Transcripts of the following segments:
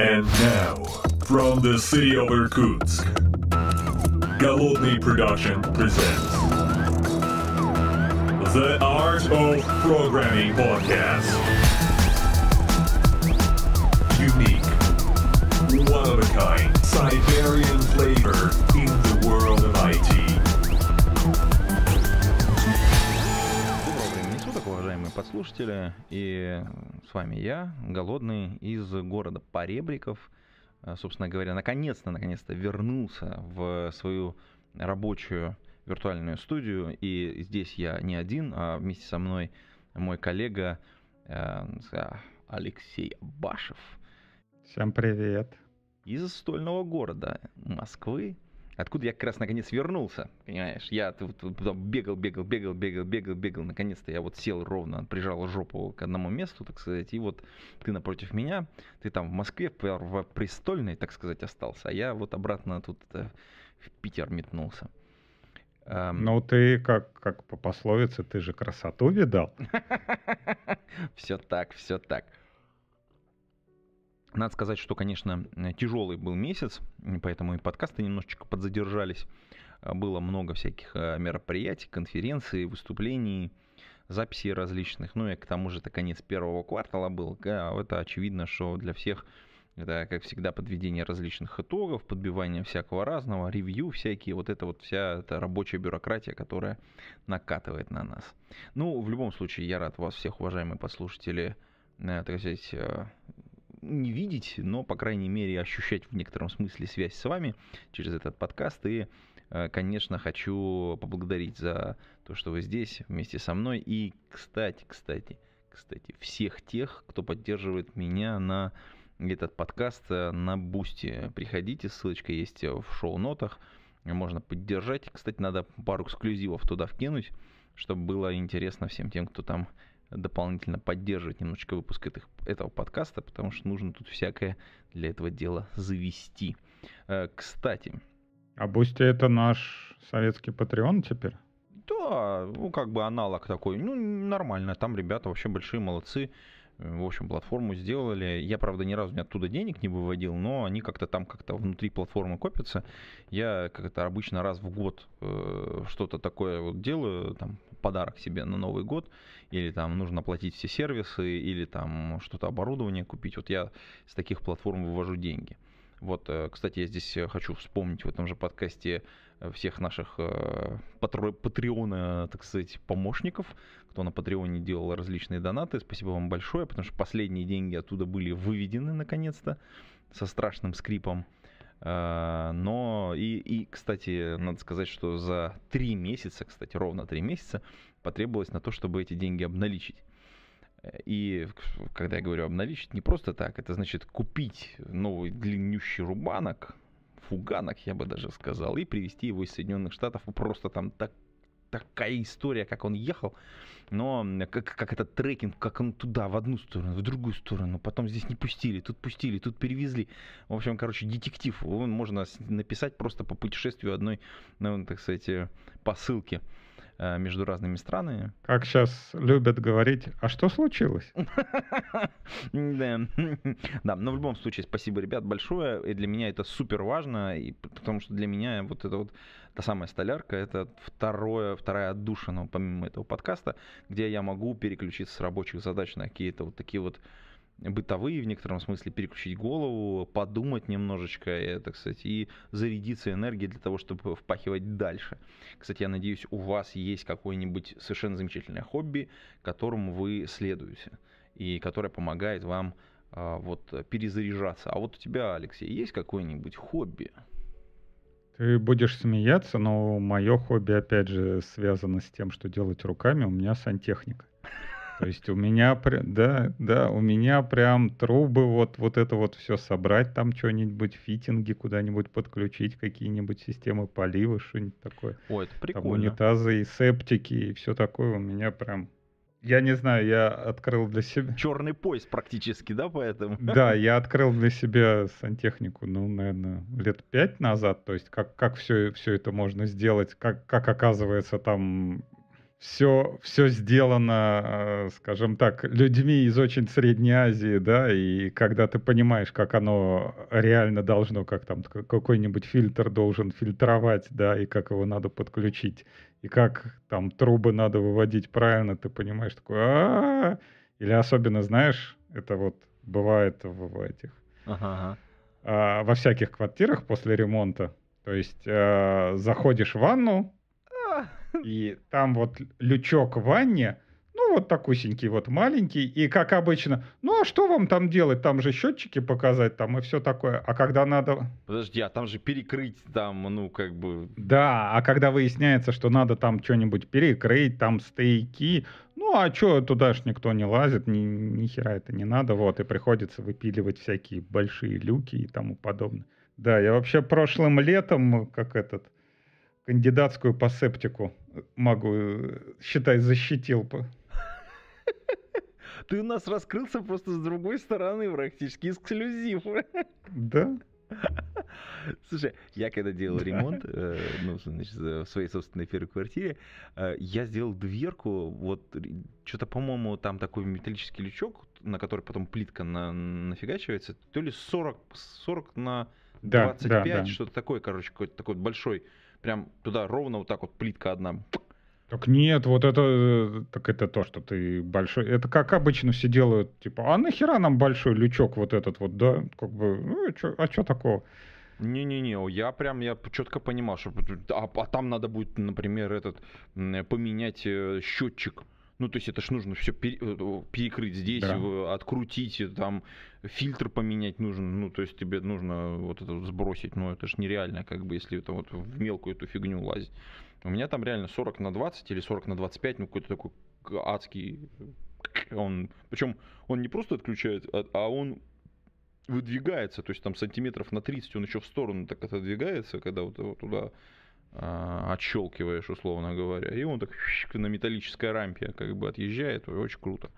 And now, from the city of Irkutsk, Galutny Production presents the Art of Programming Podcast. Unique, one of a kind, Siberian flavor in the уважаемые подслушатели, и с вами я, голодный, из города Поребриков. Э, собственно говоря, наконец-то, наконец-то вернулся в свою рабочую виртуальную студию, и здесь я не один, а вместе со мной мой коллега э, Алексей Башев. Всем привет. Из стольного города Москвы, откуда я как раз наконец вернулся, понимаешь? Я бегал, бегал, бегал, бегал, бегал, бегал, наконец-то я вот сел ровно, прижал жопу к одному месту, так сказать, и вот ты напротив меня, ты там в Москве, в Престольной, так сказать, остался, а я вот обратно тут э, в Питер метнулся. Эм. Ну, ты как, как по пословице, ты же красоту видал. Все так, все так. Надо сказать, что, конечно, тяжелый был месяц, поэтому и подкасты немножечко подзадержались. А, было много всяких а, мероприятий, конференций, выступлений, записей различных. Ну и к тому же это конец первого квартала был. Да, это очевидно, что для всех это, как всегда, подведение различных итогов, подбивание всякого разного, ревью всякие, вот это вот вся эта рабочая бюрократия, которая накатывает на нас. Ну, в любом случае, я рад вас всех, уважаемые послушатели, э, так сказать, э, не видеть, но, по крайней мере, ощущать в некотором смысле связь с вами через этот подкаст. И, э, конечно, хочу поблагодарить за то, что вы здесь вместе со мной. И, кстати, кстати, кстати, всех тех, кто поддерживает меня на этот подкаст э, на Бусти. Приходите, ссылочка есть в шоу-нотах. Можно поддержать. Кстати, надо пару эксклюзивов туда вкинуть, чтобы было интересно всем тем, кто там дополнительно поддерживать немножечко выпуск этих, этого подкаста, потому что нужно тут всякое для этого дела завести. Э, кстати. А Бусти это наш советский Патреон теперь? Да, ну как бы аналог такой. Ну, нормально, там ребята вообще большие молодцы. Э, в общем, платформу сделали. Я, правда, ни разу ни оттуда денег не выводил, но они как-то там как-то внутри платформы копятся. Я как-то обычно раз в год э, что-то такое вот делаю, там подарок себе на Новый год, или там нужно платить все сервисы, или там что-то оборудование купить. Вот я с таких платформ вывожу деньги. Вот, э, кстати, я здесь э, хочу вспомнить в этом же подкасте э, всех наших патреона, так сказать, помощников, кто на патреоне делал различные донаты. Спасибо вам большое, потому что последние деньги оттуда были выведены наконец-то со страшным скрипом. А, но и, и, кстати, надо сказать, что за три месяца, кстати, ровно три месяца потребовалось на то, чтобы эти деньги обналичить. И когда я говорю обналичить, не просто так, это значит купить новый длиннющий рубанок, фуганок, я бы даже сказал, и привезти его из Соединенных Штатов. Просто там так такая история, как он ехал. Но как, как этот трекинг, как он туда, в одну сторону, в другую сторону. Потом здесь не пустили, тут пустили, тут перевезли. В общем, короче, детектив. Он можно написать просто по путешествию одной, ну, так сказать, э, посылки э, между разными странами. Как сейчас любят говорить, а что случилось? Да, да, но в любом случае спасибо, ребят, большое. И для меня это супер важно, и потому что для меня вот это вот та самая столярка, это второе, вторая отдушина, помимо этого подкаста, где я могу переключиться с рабочих задач на какие-то вот такие вот бытовые в некотором смысле, переключить голову, подумать немножечко, это, кстати, и зарядиться энергией для того, чтобы впахивать дальше. Кстати, я надеюсь, у вас есть какое-нибудь совершенно замечательное хобби, которому вы следуете, и которое помогает вам а, вот перезаряжаться. А вот у тебя, Алексей, есть какое-нибудь хобби? Ты будешь смеяться, но мое хобби, опять же, связано с тем, что делать руками. У меня сантехника. То есть у меня, да, да, у меня прям трубы, вот, вот это вот все собрать, там что-нибудь, фитинги куда-нибудь подключить, какие-нибудь системы полива, что-нибудь такое. Ой, это прикольно. Там унитазы и септики и все такое у меня прям я не знаю, я открыл для себя... Черный пояс практически, да, поэтому? Да, я открыл для себя сантехнику, ну, наверное, лет пять назад, то есть как, как все, все это можно сделать, как, как оказывается там все, все сделано, э, скажем так, людьми из очень Средней Азии, да, и когда ты понимаешь, как оно реально должно, как там какой-нибудь фильтр должен фильтровать, да, и как его надо подключить, и как там трубы надо выводить правильно, ты понимаешь, такой а Или особенно, знаешь, это вот бывает в этих... Ага. А, во всяких квартирах после ремонта. То есть э, заходишь в ванну, а. и там вот лючок в ванне, ну, вот такусенький, вот маленький, и как обычно, ну, а что вам там делать, там же счетчики показать, там, и все такое, а когда надо... Подожди, а там же перекрыть, там, ну, как бы... Да, а когда выясняется, что надо там что-нибудь перекрыть, там, стояки, ну, а что, туда ж никто не лазит, ни, ни хера это не надо, вот, и приходится выпиливать всякие большие люки и тому подобное. Да, я вообще прошлым летом, как этот, кандидатскую по септику могу, э, считай, защитил. по. Ты у нас раскрылся просто с другой стороны практически, эксклюзив. Да? Слушай, я когда делал да. ремонт, э, ну, значит, в своей собственной первой квартире, э, я сделал дверку, вот, что-то, по-моему, там такой металлический лючок, на который потом плитка на, нафигачивается, то ли 40, 40 на 25, да, да, что-то такое, короче, какой-то такой большой, прям туда ровно вот так вот плитка одна так нет, вот это, э, так это то, что ты большой. Это как обычно все делают, типа, а нахера нам большой лючок вот этот вот, да? Как бы, ну, чё, а что такого? Не-не-не, я прям, я четко понимал, что а, а там надо будет, например, этот, поменять э, счетчик ну, то есть это ж нужно все э, перекрыть здесь, да. открутить, там фильтр поменять нужно, ну, то есть тебе нужно вот это сбросить, ну, это ж нереально, как бы, если это вот в мелкую эту фигню лазить. У меня там реально 40 на 20 или 40 на 25, ну какой-то такой адский... Он, причем он не просто отключает, а, а он выдвигается, то есть там сантиметров на 30 он еще в сторону так отодвигается, когда вот его туда а, отщелкиваешь, условно говоря. И он так на металлической рампе как бы отъезжает, очень круто.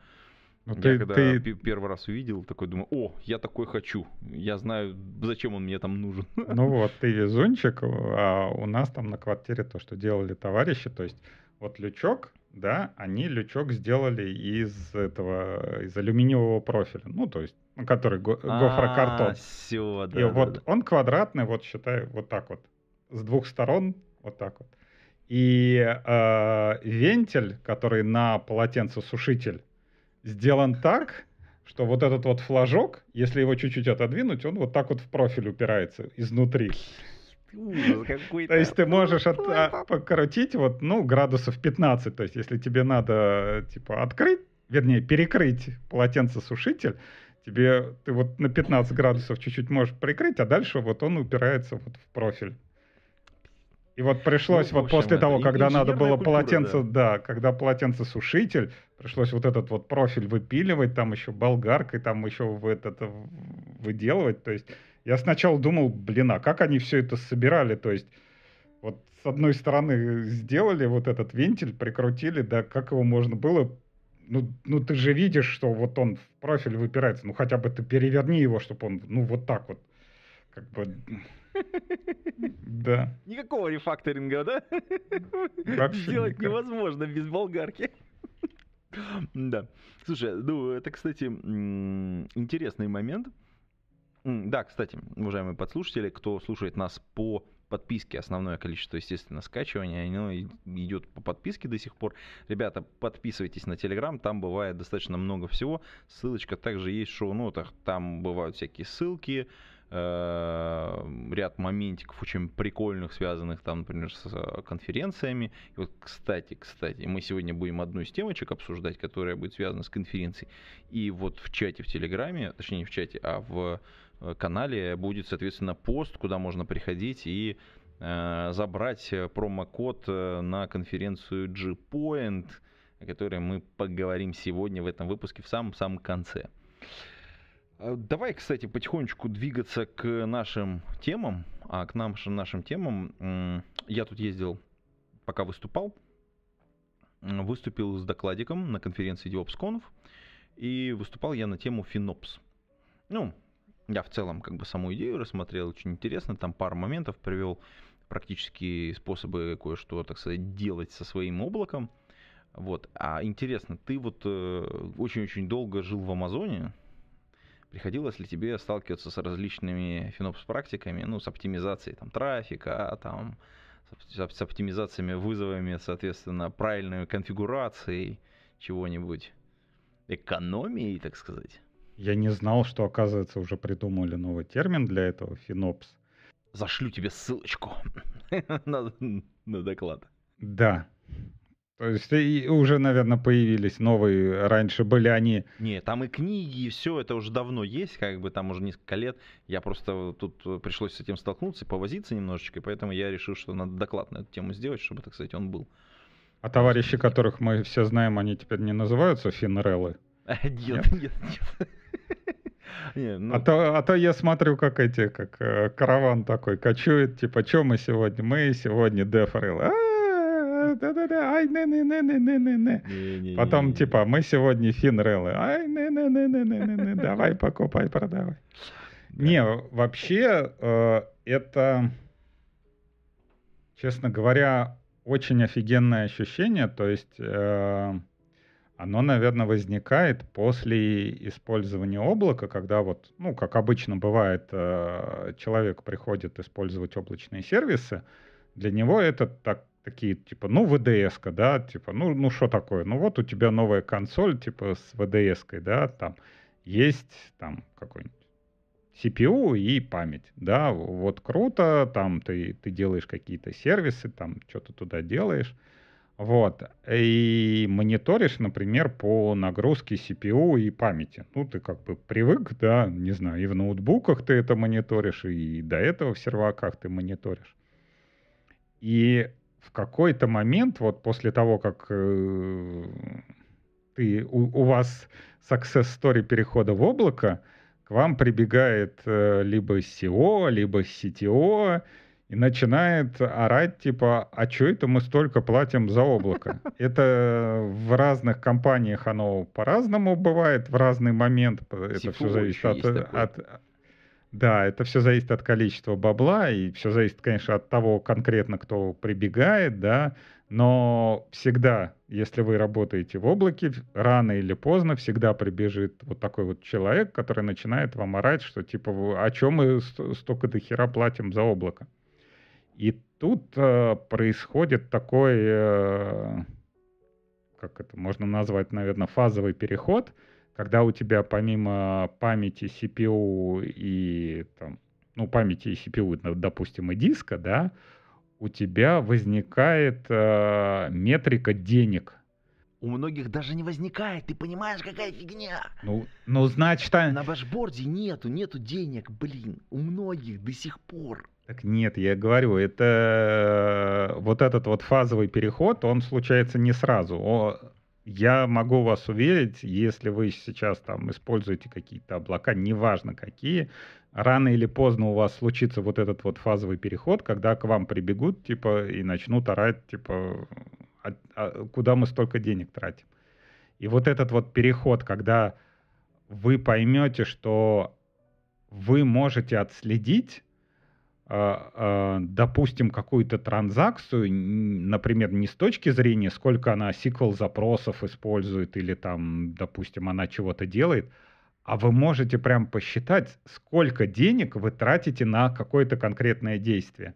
Ну, я ты, когда ты... первый раз увидел, такой думаю, о, я такой хочу. Я знаю, зачем он мне там нужен. Ну вот, ты везунчик, а у нас там на квартире то, что делали товарищи, то есть вот лючок, да, они лючок сделали из этого, из алюминиевого профиля, ну, то есть, ну, который го- а, гофрокартон. Все, да. И да, вот да. он квадратный, вот считай, вот так вот, с двух сторон, вот так вот. И э, вентиль, который на полотенцесушитель, сделан так, что вот этот вот флажок, если его чуть-чуть отодвинуть, он вот так вот в профиль упирается изнутри. то есть ты можешь от, а, покрутить вот, ну, градусов 15. То есть если тебе надо, типа, открыть, вернее, перекрыть полотенцесушитель, тебе ты вот на 15 градусов чуть-чуть можешь прикрыть, а дальше вот он упирается вот в профиль. И вот пришлось ну, вот общем, после того, когда надо было культура, полотенце, да. да, когда сушитель, пришлось вот этот вот профиль выпиливать, там еще болгаркой, там еще в этот выделывать. То есть я сначала думал, блин, а как они все это собирали? То есть вот с одной стороны сделали вот этот вентиль, прикрутили, да, как его можно было ну, ну ты же видишь, что вот он в профиль выпирается, ну хотя бы ты переверни его, чтобы он, ну вот так вот, как бы да. Никакого рефакторинга, да? Вообще Сделать никак. невозможно без болгарки. Да. Слушай, ну, это, кстати, интересный момент. Да, кстати, уважаемые подслушатели, кто слушает нас по подписке, основное количество, естественно, скачивания, оно ну, идет по подписке до сих пор. Ребята, подписывайтесь на Телеграм, там бывает достаточно много всего. Ссылочка также есть в шоу-нотах, там бывают всякие ссылки, Э, ряд моментиков очень прикольных, связанных там, например, с э, конференциями. И вот, кстати, кстати, мы сегодня будем одну из темочек обсуждать, которая будет связана с конференцией. И вот в чате в Телеграме, точнее не в чате, а в э, канале будет, соответственно, пост, куда можно приходить и забрать промокод на конференцию G-Point, о которой мы поговорим сегодня в этом выпуске в самом-самом конце. А, давай, кстати, потихонечку двигаться к нашим темам. А к нашим, нашим темам я тут ездил, пока выступал, выступил с докладиком на конференции DevOpsConf, и выступал я на тему FinOps. Ну, я в целом как бы саму идею рассмотрел, очень интересно, там пару моментов привел, практические способы кое-что, так сказать, делать со своим облаком. Вот, а интересно, ты вот э, очень-очень долго жил в Амазоне, Приходилось ли тебе сталкиваться с различными финопс-практиками, ну, с оптимизацией там, трафика, а там, с оптимизациями, вызовами, соответственно, правильной конфигурацией чего-нибудь, экономией, так сказать? Я не знал, что, оказывается, уже придумали новый термин для этого, финопс. Зашлю тебе ссылочку на, на доклад. Да, то есть и уже, наверное, появились новые, раньше были они... Не, там и книги, и все, это уже давно есть, как бы там уже несколько лет. Я просто тут э, пришлось с этим столкнуться и повозиться немножечко, и поэтому я решил, что надо доклад на эту тему сделать, чтобы, так сказать, он был. А товарищи, которых мы все знаем, они теперь не называются финреллы? Нет, нет, нет. Не, ну... а, то, а то я смотрю, как эти, как э, караван такой кочует, типа, что мы сегодня? Мы сегодня дефрил. А, да-да-да, ай, не-не-не-не-не-не. Потом, типа, мы сегодня финрелы, ай, не-не-не-не-не-не, давай покупай, продавай. Не, вообще, это, честно говоря, очень офигенное ощущение, то есть оно, наверное, возникает после использования облака, когда вот, ну, как обычно бывает, человек приходит использовать облачные сервисы, для него это так такие, типа, ну, ВДС-ка, да, типа, ну, ну, что такое? Ну, вот у тебя новая консоль, типа, с ВДС-кой, да, там есть там какой-нибудь CPU и память, да, вот круто, там ты, ты делаешь какие-то сервисы, там что-то туда делаешь, вот, и мониторишь, например, по нагрузке CPU и памяти. Ну, ты как бы привык, да, не знаю, и в ноутбуках ты это мониторишь, и до этого в серваках ты мониторишь. И в какой-то момент, вот после того, как э, ты, у, у вас success story перехода в облако, к вам прибегает э, либо SEO, либо CTO и начинает орать, типа, а что это мы столько платим за облако? Это в разных компаниях оно по-разному бывает, в разный момент. Э, это все типа, зависит от, от, да, это все зависит от количества бабла, и все зависит, конечно, от того конкретно, кто прибегает, да, но всегда, если вы работаете в облаке, рано или поздно всегда прибежит вот такой вот человек, который начинает вам орать, что типа, о чем мы столько до хера платим за облако. И тут э, происходит такой, э, как это можно назвать, наверное, фазовый переход – когда у тебя помимо памяти CPU и там, ну, памяти и CPU, допустим, и диска, да, у тебя возникает э, метрика денег. У многих даже не возникает, ты понимаешь, какая фигня. Ну, ну значит... А на башборде нету, нету денег, блин, у многих до сих пор. Так нет, я говорю, это э, вот этот вот фазовый переход, он случается не сразу. О, я могу вас уверить, если вы сейчас там используете какие-то облака, неважно какие, рано или поздно у вас случится вот этот вот фазовый переход, когда к вам прибегут, типа, и начнут орать, типа, а, а, куда мы столько денег тратим. И вот этот вот переход, когда вы поймете, что вы можете отследить а, а, допустим, какую-то транзакцию, например, не с точки зрения, сколько она SQL запросов использует или там, допустим, она чего-то делает, а вы можете прям посчитать, сколько денег вы тратите на какое-то конкретное действие.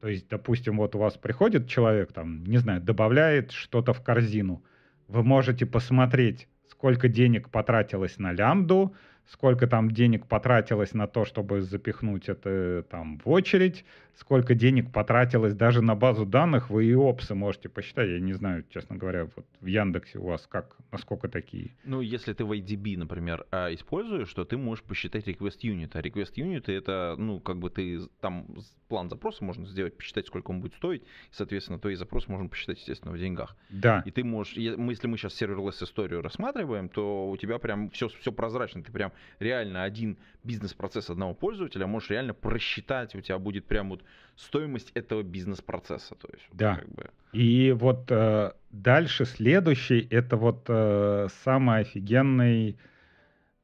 То есть, допустим, вот у вас приходит человек, там, не знаю, добавляет что-то в корзину. Вы можете посмотреть, сколько денег потратилось на лямбду, сколько там денег потратилось на то, чтобы запихнуть это там в очередь, сколько денег потратилось даже на базу данных, вы и опсы можете посчитать. Я не знаю, честно говоря, вот в Яндексе у вас как, насколько такие? Ну, если ты в IDB, например, а, используешь, то ты можешь посчитать request unit. А request unit это, ну, как бы ты там план запроса можно сделать, посчитать, сколько он будет стоить, и, соответственно, то и запрос можно посчитать, естественно, в деньгах. Да. И ты можешь, если мы сейчас серверлесс историю рассматриваем, то у тебя прям все, все прозрачно, ты прям реально один бизнес-процесс одного пользователя можешь реально просчитать, у тебя будет прям вот стоимость этого бизнес-процесса. То есть, да. Как бы... И вот э, дальше следующий, это вот э, самый офигенный,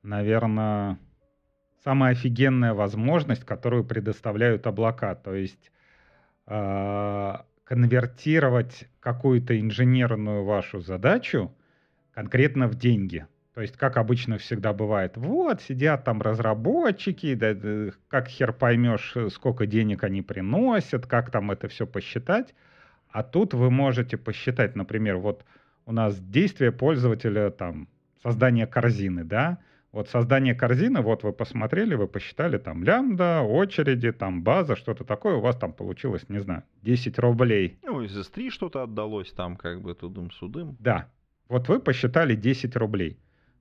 наверное, самая офигенная возможность, которую предоставляют облака. То есть э, конвертировать какую-то инженерную вашу задачу конкретно в деньги. То есть, как обычно всегда бывает, вот, сидят там разработчики, да, как хер поймешь, э, сколько денег они приносят, как там это все посчитать. А тут вы можете посчитать, например, вот у нас действие пользователя, там, создание корзины, да, вот создание корзины, вот вы посмотрели, вы посчитали там лямбда, очереди, там база, что-то такое, у вас там получилось, не знаю, 10 рублей. Ну, из S3 что-то отдалось там, как бы тудым-судым. Да, вот вы посчитали 10 рублей.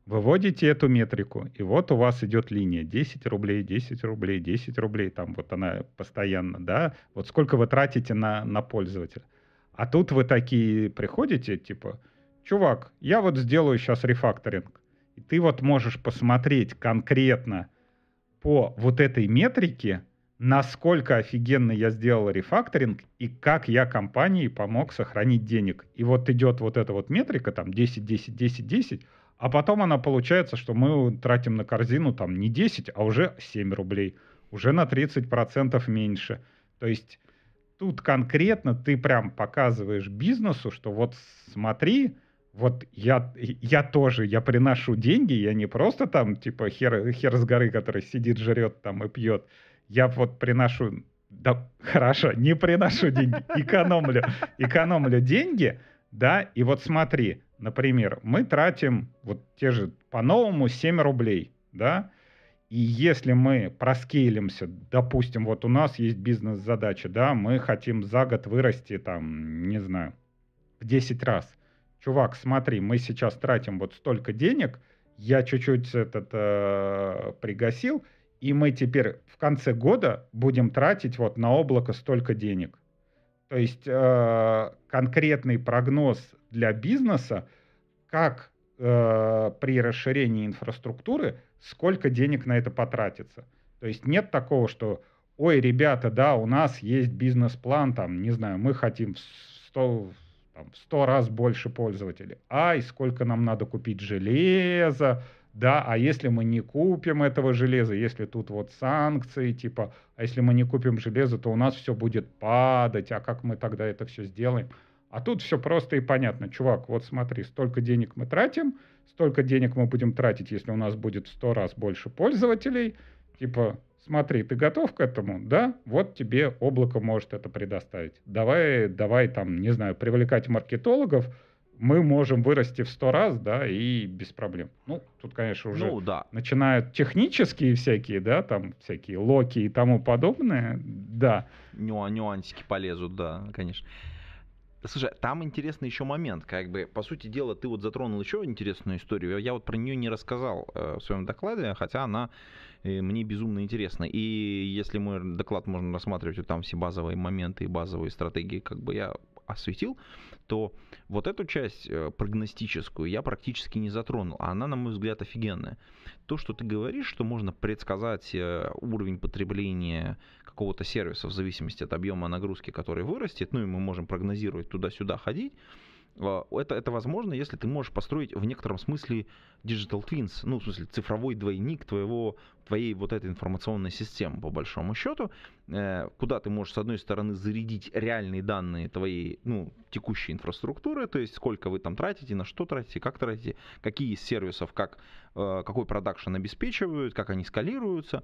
Выводите эту метрику, и вот у вас идет линия 10 рублей, 10 рублей, 10 рублей, там вот она постоянно, да, вот сколько вы тратите на, на пользователя. А тут вы такие приходите, типа, чувак, я вот сделаю сейчас рефакторинг, и ты вот можешь посмотреть конкретно по вот этой метрике, насколько офигенно я сделал рефакторинг и как я компании помог сохранить денег. И вот идет вот эта вот метрика, там 10, 10, 10, 10, а потом она получается, что мы тратим на корзину там не 10, а уже 7 рублей. Уже на 30% меньше. То есть тут конкретно ты прям показываешь бизнесу, что вот смотри, вот я, я тоже, я приношу деньги, я не просто там типа хер, хер с горы, который сидит, жрет там и пьет. Я вот приношу, да хорошо, не приношу деньги, экономлю, экономлю деньги, да, и вот смотри, Например, мы тратим вот те же по-новому 7 рублей, да, и если мы проскейлимся, допустим, вот у нас есть бизнес-задача, да, мы хотим за год вырасти там, не знаю, в 10 раз. Чувак, смотри, мы сейчас тратим вот столько денег, я чуть-чуть этот э, пригасил, и мы теперь в конце года будем тратить вот на облако столько денег. То есть э, конкретный прогноз для бизнеса, как э, при расширении инфраструктуры, сколько денег на это потратится. То есть нет такого, что, ой, ребята, да, у нас есть бизнес-план, там, не знаю, мы хотим в 100, там, в 100 раз больше пользователей. Ай, сколько нам надо купить железа, да, а если мы не купим этого железа, если тут вот санкции, типа, а если мы не купим железо, то у нас все будет падать, а как мы тогда это все сделаем? А тут все просто и понятно. Чувак, вот смотри, столько денег мы тратим, столько денег мы будем тратить, если у нас будет в сто раз больше пользователей. Типа, смотри, ты готов к этому? Да? Вот тебе облако может это предоставить. Давай, давай там, не знаю, привлекать маркетологов, мы можем вырасти в сто раз, да, и без проблем. Ну, тут, конечно, уже ну, да. начинают технические всякие, да, там всякие локи и тому подобное, да. Ню нюансики полезут, да, конечно. Слушай, там интересный еще момент, как бы, по сути дела, ты вот затронул еще интересную историю, я вот про нее не рассказал э, в своем докладе, хотя она э, мне безумно интересна, и если мой доклад можно рассматривать, то там все базовые моменты и базовые стратегии, как бы я осветил, что вот эту часть э, прогностическую я практически не затронул, а она, на мой взгляд, офигенная. То, что ты говоришь, что можно предсказать э, уровень потребления какого-то сервиса в зависимости от объема нагрузки, который вырастет, ну и мы можем прогнозировать туда-сюда ходить, а, это, это возможно, если ты можешь построить в некотором смысле digital twins, ну, в смысле, цифровой двойник твоего, твоей вот этой информационной системы, по большому счету, э, куда ты можешь, с одной стороны, зарядить реальные данные твоей, ну, текущей инфраструктуры, то есть сколько вы там тратите, на что тратите, как тратите, какие из сервисов, как, э, какой продакшн обеспечивают, как они скалируются,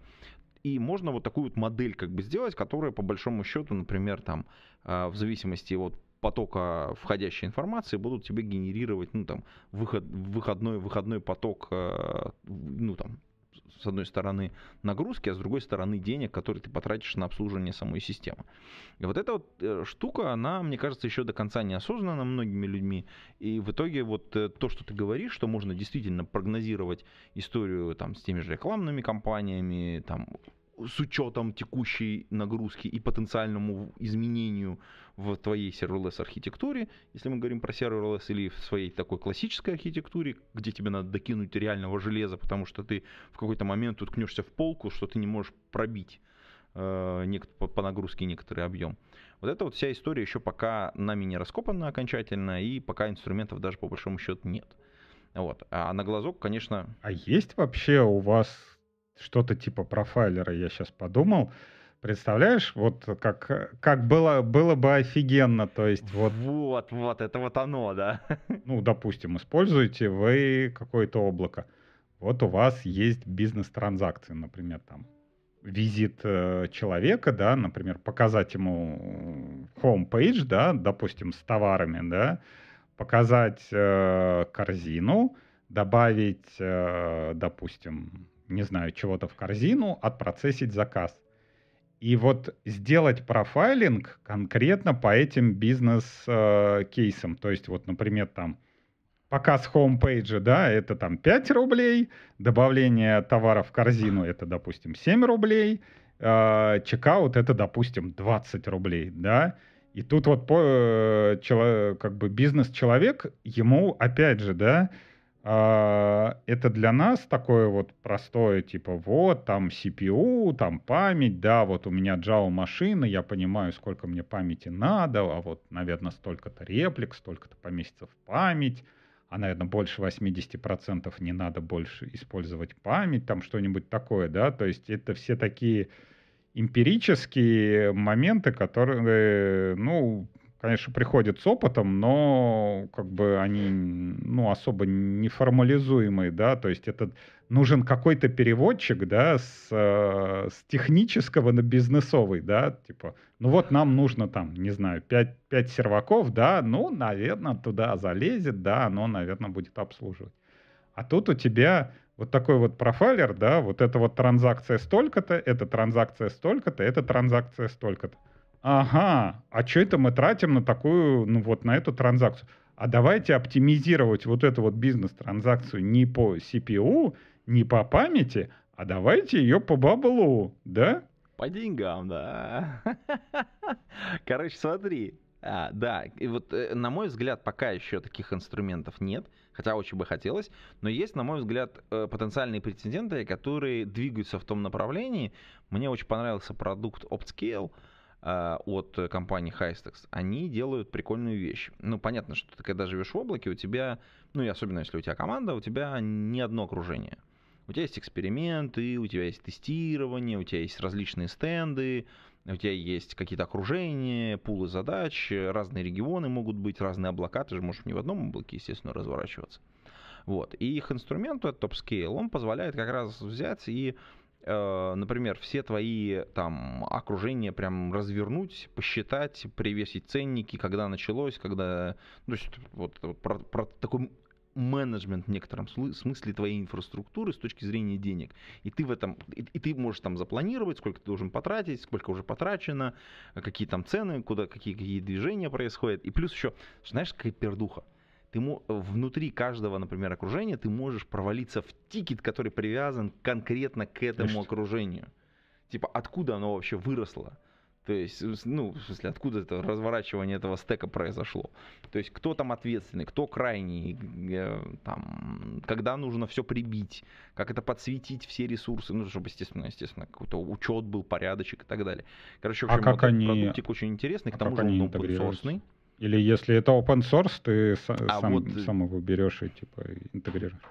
и можно вот такую вот модель как бы сделать, которая по большому счету, например, там э, в зависимости от потока входящей информации будут тебе генерировать, ну, там, выход, выходной, выходной поток, э, ну, там, с одной стороны нагрузки, а с другой стороны денег, которые ты потратишь на обслуживание самой системы. И вот эта вот э, штука, она, мне кажется, еще до конца не осознана многими людьми. И в итоге вот э, то, что ты говоришь, что можно действительно прогнозировать историю там с теми же рекламными компаниями, там с учетом текущей нагрузки и потенциальному изменению в твоей serverless архитектуре, если мы говорим про serverless или в своей такой классической архитектуре, где тебе надо докинуть реального железа, потому что ты в какой-то момент уткнешься в полку, что ты не можешь пробить э, по нагрузке некоторый объем. Вот эта вот вся история еще пока нами не раскопана окончательно, и пока инструментов даже по большому счету нет. Вот. А, а на глазок, конечно... А есть вообще у вас что-то типа профайлера, я сейчас подумал, Представляешь, вот как, как было, было бы офигенно, то есть вот... Вот, вот, это вот оно, да. Ну, допустим, используете вы какое-то облако. Вот у вас есть бизнес-транзакции, например, там визит э, человека, да, например, показать ему homepage, да, допустим, с товарами, да, показать э, корзину, добавить, э, допустим, не знаю, чего-то в корзину, отпроцессить заказ. И вот сделать профайлинг конкретно по этим бизнес-кейсам. Э, То есть, вот, например, там показ хоум да, это там 5 рублей, добавление товара в корзину это, допустим, 7 рублей, а чекаут это, допустим, 20 рублей, да. И тут вот э, как бы бизнес-человек, ему, опять же, да, а это для нас такое вот простое, типа, вот, там CPU, там память, да, вот у меня Java машина, я понимаю, сколько мне памяти надо, а вот, наверное, столько-то реплик, столько-то поместится в память, а, наверное, больше 80% не надо больше использовать память, там что-нибудь такое, да, то есть это все такие эмпирические моменты, которые, э, ну, конечно, приходят с опытом, но как бы они ну, особо неформализуемые, да, то есть это нужен какой-то переводчик, да, с, э, с технического на бизнесовый, да, типа, ну вот нам нужно там, не знаю, 5, 5 серваков, да, ну, наверное, туда залезет, да, оно, наверное, будет обслуживать. А тут у тебя вот такой вот профайлер, да, вот эта вот транзакция столько-то, эта транзакция столько-то, эта транзакция столько-то ага, а что это мы тратим на такую, ну вот на эту транзакцию? А давайте оптимизировать вот эту вот бизнес-транзакцию не по CPU, не по памяти, а давайте ее по баблу, да? По деньгам, да. Короче, смотри, а, да, и вот э, на мой взгляд, пока еще таких инструментов нет, хотя очень бы хотелось, но есть, на мой взгляд, э, потенциальные претенденты, которые двигаются в том направлении. Мне очень понравился продукт OptScale, а, от э, компании Highstacks, они делают прикольную вещь. Ну, понятно, что ты когда живешь в облаке, у тебя, ну и особенно если у тебя команда, у тебя не одно окружение. У тебя есть эксперименты, у тебя есть тестирование, у тебя есть различные стенды, у тебя есть какие-то окружения, пулы задач, разные регионы могут быть, разные облака, ты же можешь не в одном облаке, естественно, разворачиваться. Вот. И их инструмент, этот TopScale, он позволяет как раз взять и Э, например, все твои там окружения прям развернуть, посчитать, привесить ценники, когда началось, когда... Ну, то есть вот, э, про, про такой менеджмент в некотором смысле твоей инфраструктуры с точки зрения денег. И ты в этом, и, и ты можешь там запланировать, сколько ты должен потратить, сколько уже потрачено, э, какие там цены, куда, какие, какие движения происходят. И плюс еще, знаешь, какая пердуха ты внутри каждого, например, окружения ты можешь провалиться в тикет, который привязан конкретно к этому Значит. окружению. Типа, откуда оно вообще выросло? То есть, ну, в смысле, откуда это разворачивание этого стека произошло? То есть, кто там ответственный, кто крайний, там, когда нужно все прибить, как это подсветить все ресурсы, ну, чтобы, естественно, естественно, какой-то учет был, порядочек и так далее. Короче, в а общем, а как вот они... продуктик очень интересный, к а тому а же он open source. Или если это open source, ты а сам, вот... Э, сам его берешь и типа интегрируешь.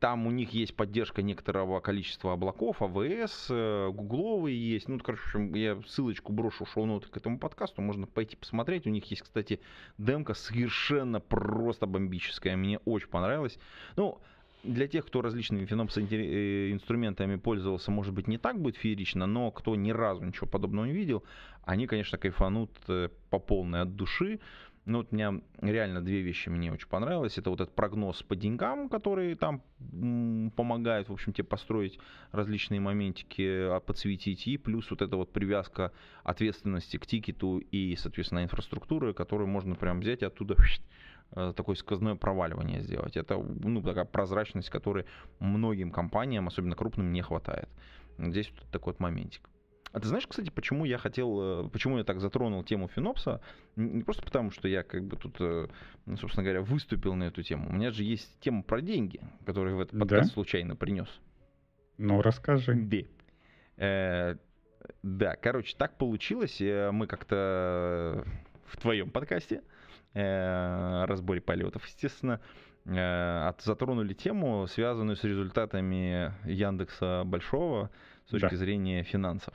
Там у них есть поддержка некоторого количества облаков, АВС, э, гугловые есть. Ну, короче, я ссылочку брошу в шоу-ноты к этому подкасту, можно пойти посмотреть. У них есть, кстати, демка совершенно просто бомбическая, мне очень понравилась. Ну, для тех, кто различными финанс-инструментами э, пользовался, может быть, не так будет феерично, но кто ни разу ничего подобного не видел, они, конечно, кайфанут э, по полной от души. Ну, вот у меня реально две вещи мне очень понравилось. Это вот этот прогноз по деньгам, который там помогает, в общем, тебе построить различные моментики, а, подсветить. И плюс вот эта вот привязка ответственности к тикету и, соответственно, инфраструктуры, которую можно прям взять и оттуда Э, такое сквозное проваливание сделать. Это ну, такая прозрачность, которой многим компаниям, особенно крупным, не хватает. Здесь вот такой вот моментик. А ты знаешь, кстати, почему я хотел, э, почему я так затронул тему Финопса? Не просто потому, что я как бы тут, э, собственно говоря, выступил на эту тему. У меня же есть тема про деньги, которую я в этот подкаст да? случайно принес. Ну, расскажи. да да, короче, так получилось. Мы как-то в твоем подкасте Э, разборе полетов. Естественно, э, затронули тему, связанную с результатами Яндекса Большого с точки да. зрения финансов.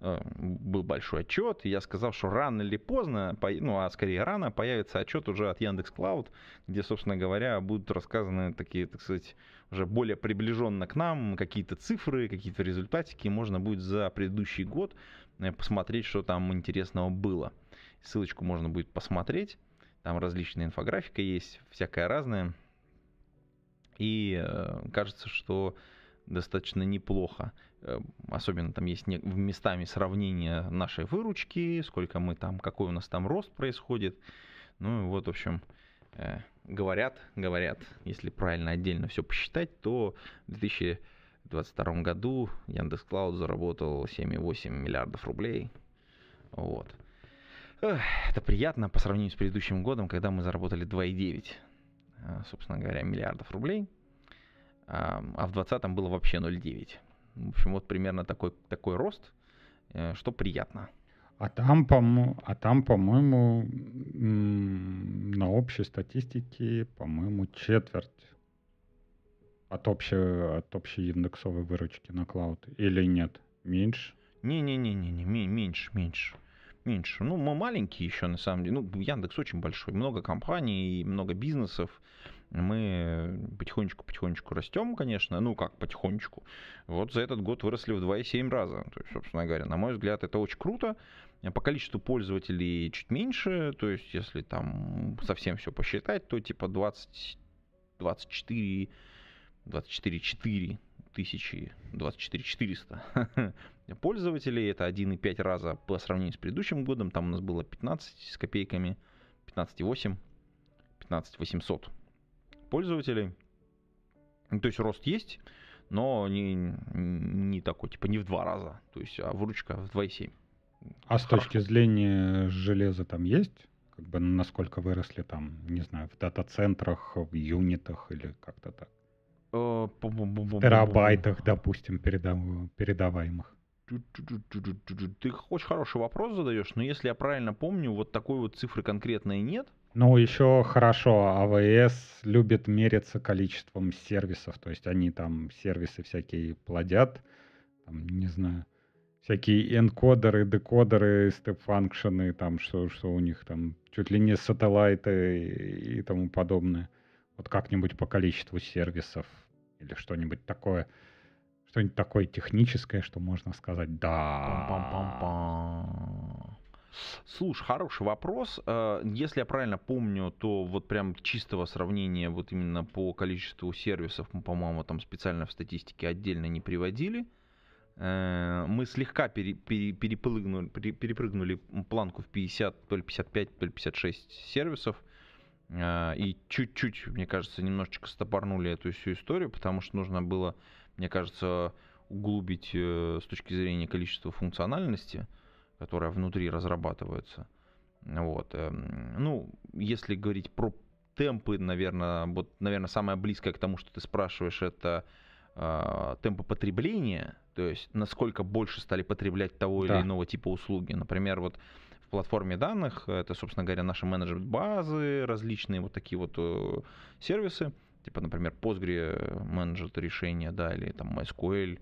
Э, был большой отчет, и я сказал, что рано или поздно, ну а скорее рано, появится отчет уже от Яндекс Клауд, где, собственно говоря, будут рассказаны такие, так сказать, уже более приближенно к нам какие-то цифры, какие-то результатики, можно будет за предыдущий год посмотреть, что там интересного было. Ссылочку можно будет посмотреть. Там различная инфографика есть, всякое разное. И э, кажется, что достаточно неплохо. Э, особенно там есть не, местами сравнение нашей выручки, сколько мы там, какой у нас там рост происходит. Ну и вот, в общем, э, говорят, говорят, если правильно отдельно все посчитать, то в 2022 году Яндекс.Клауд заработал 7,8 миллиардов рублей. Вот это приятно по сравнению с предыдущим годом, когда мы заработали 2,9, э, собственно говоря, миллиардов рублей, а в 2020 было вообще 0,9. В общем, вот примерно такой, такой рост, э, что приятно. А там, по а там, по-моему, на общей статистике, по-моему, четверть от общей, от общей индексовой выручки на клауд. Или нет? Меньше? Не-не-не-не, меньше, меньше меньше. Ну, мы маленькие еще, на самом деле. Ну, Яндекс очень большой, много компаний, и много бизнесов. Мы потихонечку-потихонечку растем, конечно. Ну, как потихонечку. Вот за этот год выросли в 2,7 раза. То есть, собственно говоря, на мой взгляд, это очень круто. По количеству пользователей чуть меньше. То есть, если там совсем все посчитать, то типа 20, 24, 24 4 тысячи, 24 400 пользователей. Это 1,5 раза по сравнению с предыдущим годом. Там у нас было 15 с копейками, 15,8, 15,800 пользователей. Ну, то есть рост есть, но не, не такой, типа не в два раза. То есть а выручка в 2,7. А Хорошо. с точки зрения железа там есть? Как бы насколько выросли там, не знаю, в дата-центрах, в юнитах или как-то так? Э, терабайтах, допустим, передаваемых. Ты очень хороший вопрос задаешь, но если я правильно помню, вот такой вот цифры конкретной нет. Ну, еще хорошо, АВС любит мериться количеством сервисов, то есть они там сервисы всякие плодят, там, не знаю, всякие энкодеры, декодеры, степ-фанкшены, там, что, что у них там, чуть ли не сателлайты и тому подобное. Вот как-нибудь по количеству сервисов или что-нибудь такое. Что-нибудь такое техническое, что можно сказать да Слушай, хороший вопрос. Э, если я правильно помню, то вот прям чистого сравнения вот именно по количеству сервисов мы, по-моему, там специально в статистике отдельно не приводили. Э, мы слегка пере, пере, перепрыгнули, пере, перепрыгнули планку в 50, то ли 55, то ли 56 сервисов. Э, и чуть-чуть, мне кажется, немножечко стопорнули эту всю историю, потому что нужно было мне кажется, углубить э, с точки зрения количества функциональности, которая внутри разрабатывается. Вот. Эм, ну, если говорить про темпы, наверное, вот, наверное, самое близкое к тому, что ты спрашиваешь, это э, темпы потребления, то есть насколько больше стали потреблять того да. или иного типа услуги. Например, вот в платформе данных, это, собственно говоря, наши менеджмент базы, различные вот такие вот э, сервисы, Типа, например, Postgre менеджет решения, да, или там MySQL,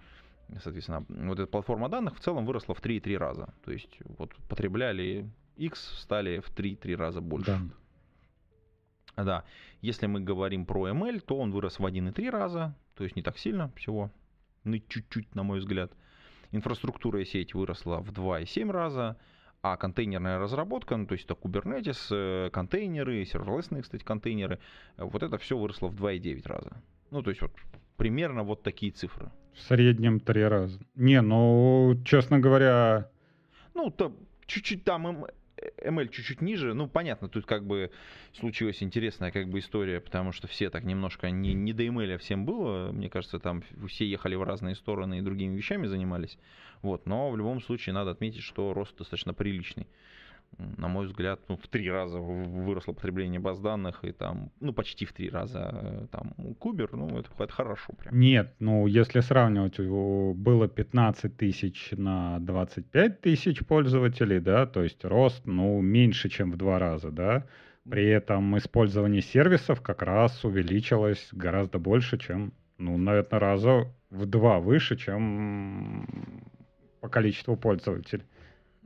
соответственно, вот эта платформа данных в целом выросла в 3,3 раза. То есть вот потребляли X, стали в 3,3 раза больше. Да. да. Если мы говорим про ML, то он вырос в 1,3 раза, то есть не так сильно всего, ну чуть-чуть, на мой взгляд. Инфраструктура и сеть выросла в 2,7 раза, а контейнерная разработка, ну, то есть это Kubernetes, э, контейнеры, серверлесные, кстати, контейнеры, э, вот это все выросло в 2,9 раза. Ну, то есть вот примерно вот такие цифры. В среднем три раза. Не, ну, честно говоря... Ну, то чуть-чуть там ML чуть-чуть ниже. Ну, понятно, тут как бы случилась интересная как бы история, потому что все так немножко не, не до ML а всем было. Мне кажется, там все ехали в разные стороны и другими вещами занимались. Вот, но в любом случае надо отметить, что рост достаточно приличный на мой взгляд, ну, в три раза выросло потребление баз данных, и там, ну, почти в три раза э, там Кубер, ну, это, это хорошо прям. Нет, ну, если сравнивать, было 15 тысяч на 25 тысяч пользователей, да, то есть рост, ну, меньше, чем в два раза, да, при этом использование сервисов как раз увеличилось гораздо больше, чем, ну, наверное, раза в два выше, чем по количеству пользователей.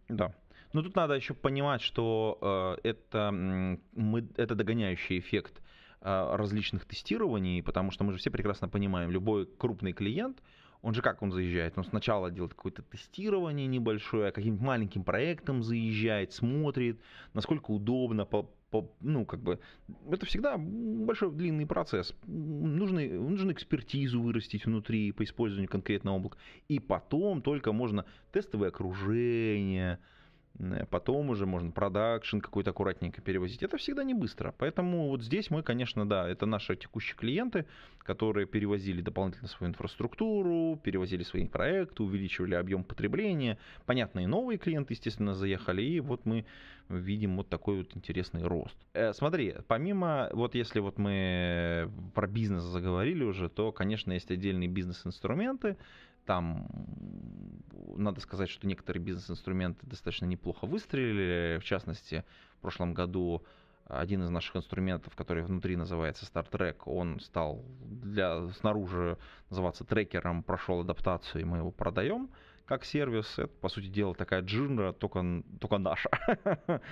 Да, но тут надо еще понимать, что э, это, мы, это догоняющий эффект э, различных тестирований, потому что мы же все прекрасно понимаем, любой крупный клиент, он же как он заезжает? Он сначала делает какое-то тестирование небольшое, а каким-то маленьким проектом заезжает, смотрит, насколько удобно, по, по, ну, как бы, это всегда большой длинный процесс. Нужно, нужно экспертизу вырастить внутри по использованию конкретного облака. И потом только можно тестовое окружение, Э, потом уже можно продакшн какой-то аккуратненько перевозить. Это всегда не быстро. Поэтому вот здесь мы, конечно, да, это наши текущие клиенты, которые перевозили дополнительно свою инфраструктуру, перевозили свои проекты, увеличивали объем потребления. Понятно, и новые клиенты, естественно, заехали, и вот мы видим вот такой вот интересный рост. Э, смотри, помимо, вот если вот мы э, про бизнес заговорили уже, то, конечно, есть отдельные бизнес-инструменты, там надо сказать, что некоторые бизнес-инструменты достаточно неплохо выстрелили. В частности, в прошлом году один из наших инструментов, который внутри называется Star он стал для, снаружи называться трекером, прошел адаптацию, и мы его продаем как сервис, это, по сути дела, такая джира, только, только наша.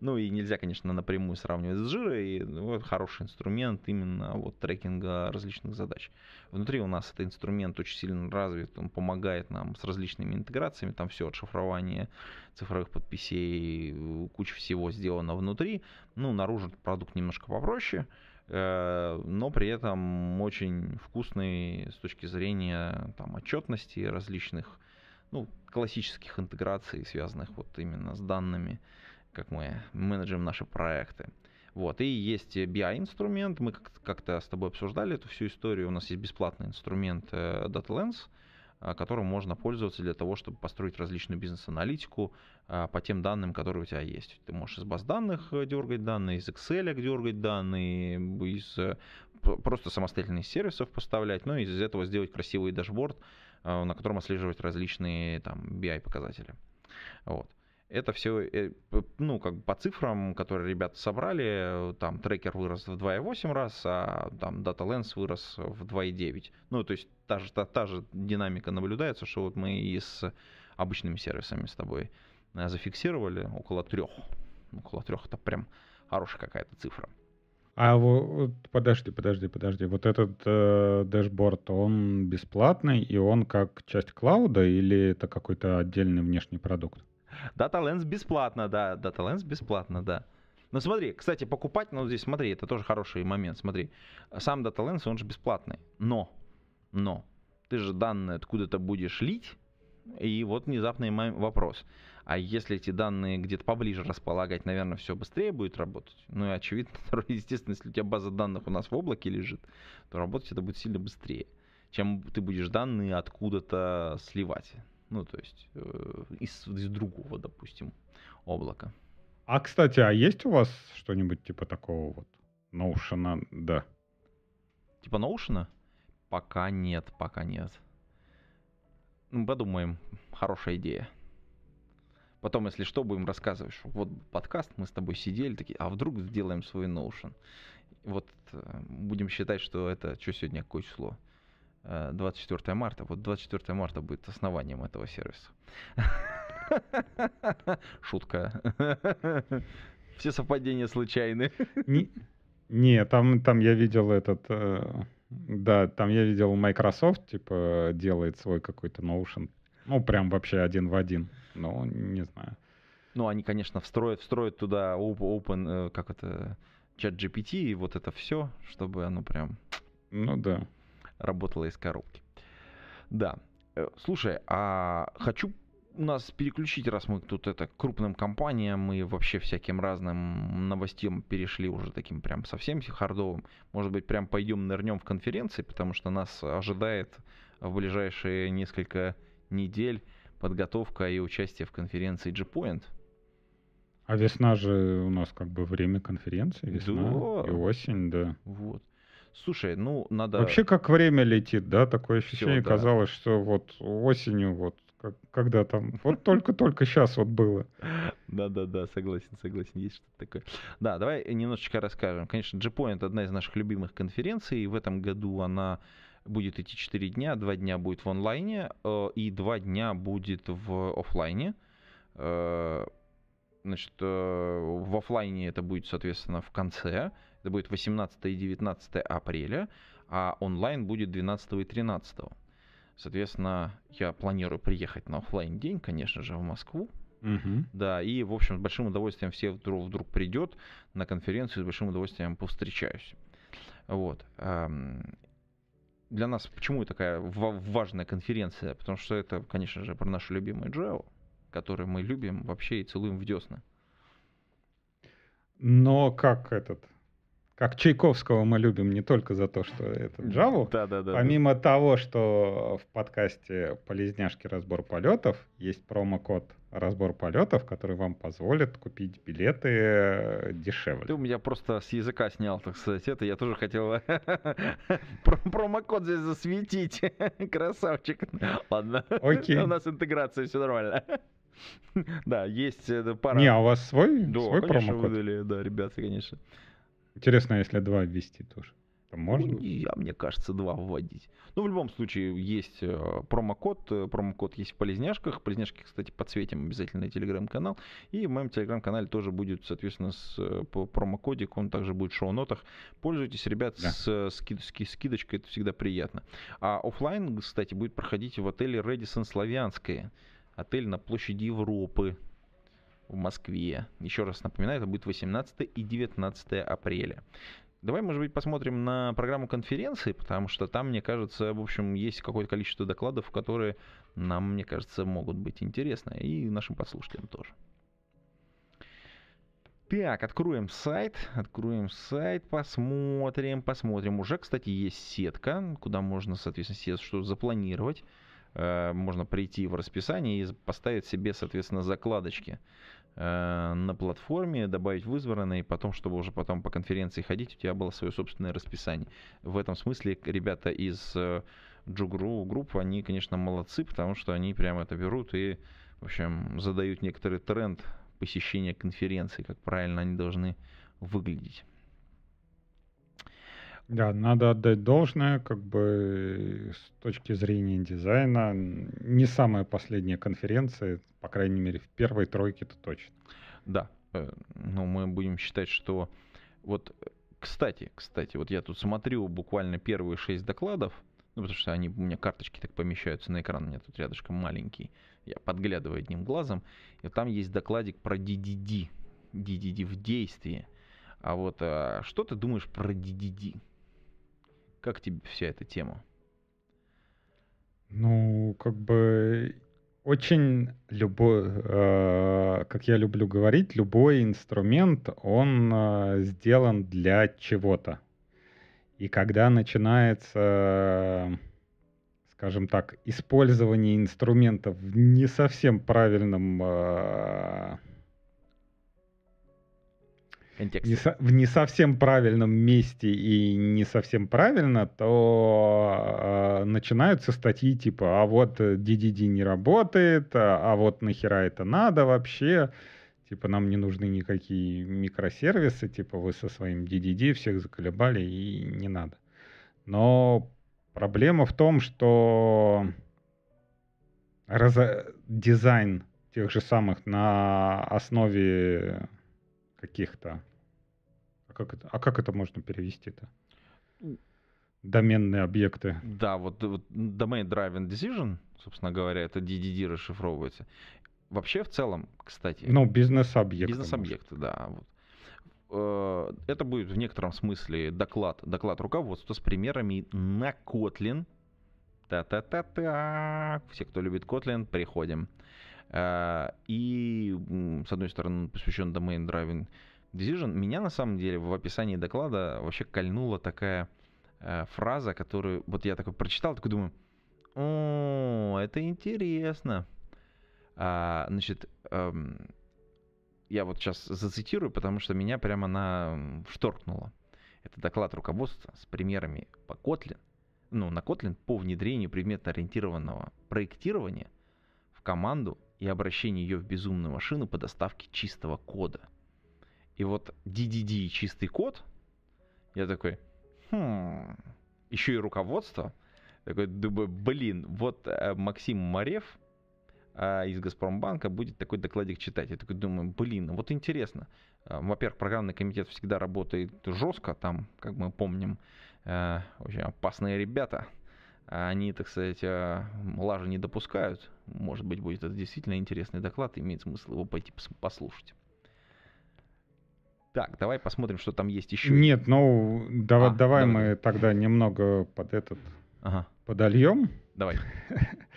ну и нельзя, конечно, напрямую сравнивать с джирой. И, ну, хороший инструмент именно вот трекинга различных задач. Внутри у нас этот инструмент очень сильно развит, он помогает нам с различными интеграциями, там все отшифрование цифровых подписей, куча всего сделано внутри. Ну, наружу продукт немножко попроще, э, но при этом очень вкусный с точки зрения там, отчетности различных ну, классических интеграций, связанных вот именно с данными, как мы менеджим наши проекты. Вот. И есть BI-инструмент. Мы как-то с тобой обсуждали эту всю историю. У нас есть бесплатный инструмент э, DataLens, э, которым можно пользоваться для того, чтобы построить различную бизнес-аналитику э, по тем данным, которые у тебя есть. Ты можешь из баз данных дергать данные, из Excel дергать данные, из просто самостоятельных сервисов поставлять, ну и из этого сделать красивый дашборд, а, на котором отслеживать различные там BI-показатели. Вот. Это все, э, ну, как бы по цифрам, которые ребята собрали, там трекер вырос в 2,8 раз, а там Data Lens вырос в 2,9. Ну, то есть та же, та, та же динамика наблюдается, что вот мы и с обычными сервисами с тобой э, зафиксировали около трех. Около трех это прям хорошая какая-то цифра. А вот подожди, подожди, подожди. Вот этот э, дэшборд, он бесплатный и он как часть клауда или это какой-то отдельный внешний продукт? Data Lens бесплатно, да. Data Lens бесплатно, да. Но смотри, кстати, покупать, ну здесь смотри, это тоже хороший момент. Смотри, сам Data Lens, он же бесплатный. Но, но, ты же данные откуда-то будешь лить, и вот внезапный вопрос. А если эти данные где-то поближе располагать, наверное, все быстрее будет работать. Ну и очевидно, естественно, если у тебя база данных у нас в облаке лежит, то работать это будет сильно быстрее, чем ты будешь данные откуда-то сливать. Ну, то есть э, из, из другого, допустим, облака. А, кстати, а есть у вас что-нибудь типа такого вот Notion, да? Типа Notion? Пока нет, пока нет. Ну, подумаем. Хорошая идея. Потом, если что, будем рассказывать, что вот подкаст, мы с тобой сидели, такие, а вдруг сделаем свой Notion. Вот э, будем считать, что это, что сегодня, какое число? 24 э, марта. Вот 24 марта будет основанием этого сервиса. Шутка. Все совпадения случайны. Не, там, там я видел этот... Э, да, там я видел Microsoft, типа, делает свой какой-то Notion ну, прям вообще один в один. Ну, не знаю. Ну, они, конечно, встроят, встроят туда open, э, как это, чат GPT и вот это все, чтобы оно прям... Ну да. Работало из коробки. Да. Э, слушай, а хочу нас переключить, раз мы тут это крупным компаниям мы вообще всяким разным новостям перешли уже таким прям совсем хардовым. Может быть, прям пойдем нырнем в конференции, потому что нас ожидает в ближайшие несколько недель подготовка и участие в конференции G-Point. А весна же у нас как бы время конференции, весна да. и осень, да. Вот. Слушай, ну надо... Вообще как время летит, да, такое ощущение Всё, да. казалось, что вот осенью вот когда там, вот только-только сейчас вот было. Да-да-да, согласен, согласен, есть что-то такое. Да, давай немножечко расскажем. Конечно, G-Point одна из наших любимых конференций, и в этом году она будет идти 4 дня, 2 дня будет в онлайне э, и 2 дня будет в офлайне. Э, значит, э, в офлайне это будет, соответственно, в конце. Это будет 18 и 19 апреля, а онлайн будет 12 и 13. Соответственно, я планирую приехать на офлайн день, конечно же, в Москву. Угу. Да, и, в общем, с большим удовольствием все вдруг, вдруг придет на конференцию, с большим удовольствием повстречаюсь. Вот. Эм, для нас почему такая важная конференция? Потому что это, конечно же, про нашу любимую Джао, которую мы любим вообще и целуем в десны. Но как этот, как Чайковского мы любим не только за то, что это Java. Да, да, да. Помимо да. того, что в подкасте «Полезняшки. Разбор полетов» есть промокод разбор полетов, который вам позволит купить билеты э, дешевле. Ты у меня просто с языка снял, так сказать, это я тоже хотел промокод здесь засветить. Красавчик. Ладно. Окей. У нас интеграция, все нормально. Да, есть э, пара... Не, а у вас свой, да, свой конечно, промокод? выдали, да, ребята, конечно. Интересно, если два ввести тоже. Можно? Ну, я, мне кажется, два вводить. Ну, в любом случае, есть э, промокод. Э, промокод есть в полезняшках. Полезняшки, кстати, подсветим обязательно телеграм-канал. И в моем телеграм-канале тоже будет, соответственно, с, э, по промокодик. Он также будет в шоу-нотах. Пользуйтесь, ребят, да. с скид, скидочкой. Это всегда приятно. А офлайн, кстати, будет проходить в отеле Редисон Славянское. Отель на площади Европы в Москве. Еще раз напоминаю, это будет 18 и 19 апреля. Давай, может быть, посмотрим на программу конференции, потому что там, мне кажется, в общем, есть какое-то количество докладов, которые нам, мне кажется, могут быть интересны, и нашим послушателям тоже. Так, откроем сайт, откроем сайт, посмотрим, посмотрим. Уже, кстати, есть сетка, куда можно, соответственно, себе что запланировать. Э, можно прийти в расписание и поставить себе, соответственно, закладочки. Э, на платформе, добавить вызванные, потом, чтобы уже потом по конференции ходить, у тебя было свое собственное расписание. В этом смысле ребята из э, Джугру групп, они, конечно, молодцы, потому что они прямо это берут и, в общем, задают некоторый тренд посещения конференции, как правильно они должны выглядеть. Да, надо отдать должное, как бы с точки зрения дизайна, не самая последняя конференция, по крайней мере, в первой тройке это точно. Да, э, но мы будем считать, что вот, э, кстати, кстати, вот я тут смотрю буквально первые шесть докладов, ну, потому что они, у меня карточки так помещаются на экран, у меня тут рядышком маленький, я подглядываю одним глазом, и там есть докладик про DDD, DDD в действии. А вот а, что ты думаешь про DDD? Как тебе вся эта тема? Ну, как бы очень любой, э, как я люблю говорить, любой инструмент, он э, сделан для чего-то. И когда начинается, скажем так, использование инструмента в не совсем правильном э, не со, в не совсем правильном месте и не совсем правильно, то э, начинаются статьи типа, а вот DDD не работает, а, а вот нахера это надо вообще, типа нам не нужны никакие микросервисы, типа вы со своим DDD всех заколебали и не надо. Но проблема в том, что раз... дизайн тех же самых на основе каких-то. А как это, а как это можно перевести-то? Доменные объекты. Да, вот, вот Domain Driving Decision, собственно говоря, это DDD расшифровывается. Вообще в целом, кстати. Ну, бизнес-объекты. Бизнес-объекты, да. Вот э, это будет в некотором смысле доклад, доклад руководства с примерами на Kotlin. Та-та-та-та. Все, кто любит Kotlin, приходим. Э, и, с одной стороны, посвящен Domain Driving Decision. Меня, на самом деле, в описании доклада вообще кольнула такая э, фраза, которую... Вот я такой прочитал, такой думаю, о, это интересно. А, значит, эм, я вот сейчас зацитирую, потому что меня прямо на шторкнуло. Это доклад руководства с примерами по Kotlin, ну, на Kotlin по внедрению предметно-ориентированного проектирования в команду и обращение ее в безумную машину по доставке чистого кода. И вот DDD чистый код, я такой, хм, еще и руководство. Такой думаю, блин, вот э, Максим Марев э, из Газпромбанка будет такой докладик читать. Я такой думаю, блин, ну вот интересно. Э, во-первых, программный комитет всегда работает жестко, там, как мы помним, очень опасные ребята – а они, так сказать, а, лажи не допускают. Может быть, будет это действительно интересный доклад, имеет смысл его пойти послушать. Так, давай посмотрим, что там есть еще. Нет, ну давай, а, давай, давай мы тогда немного под этот ага. подольем. Давай.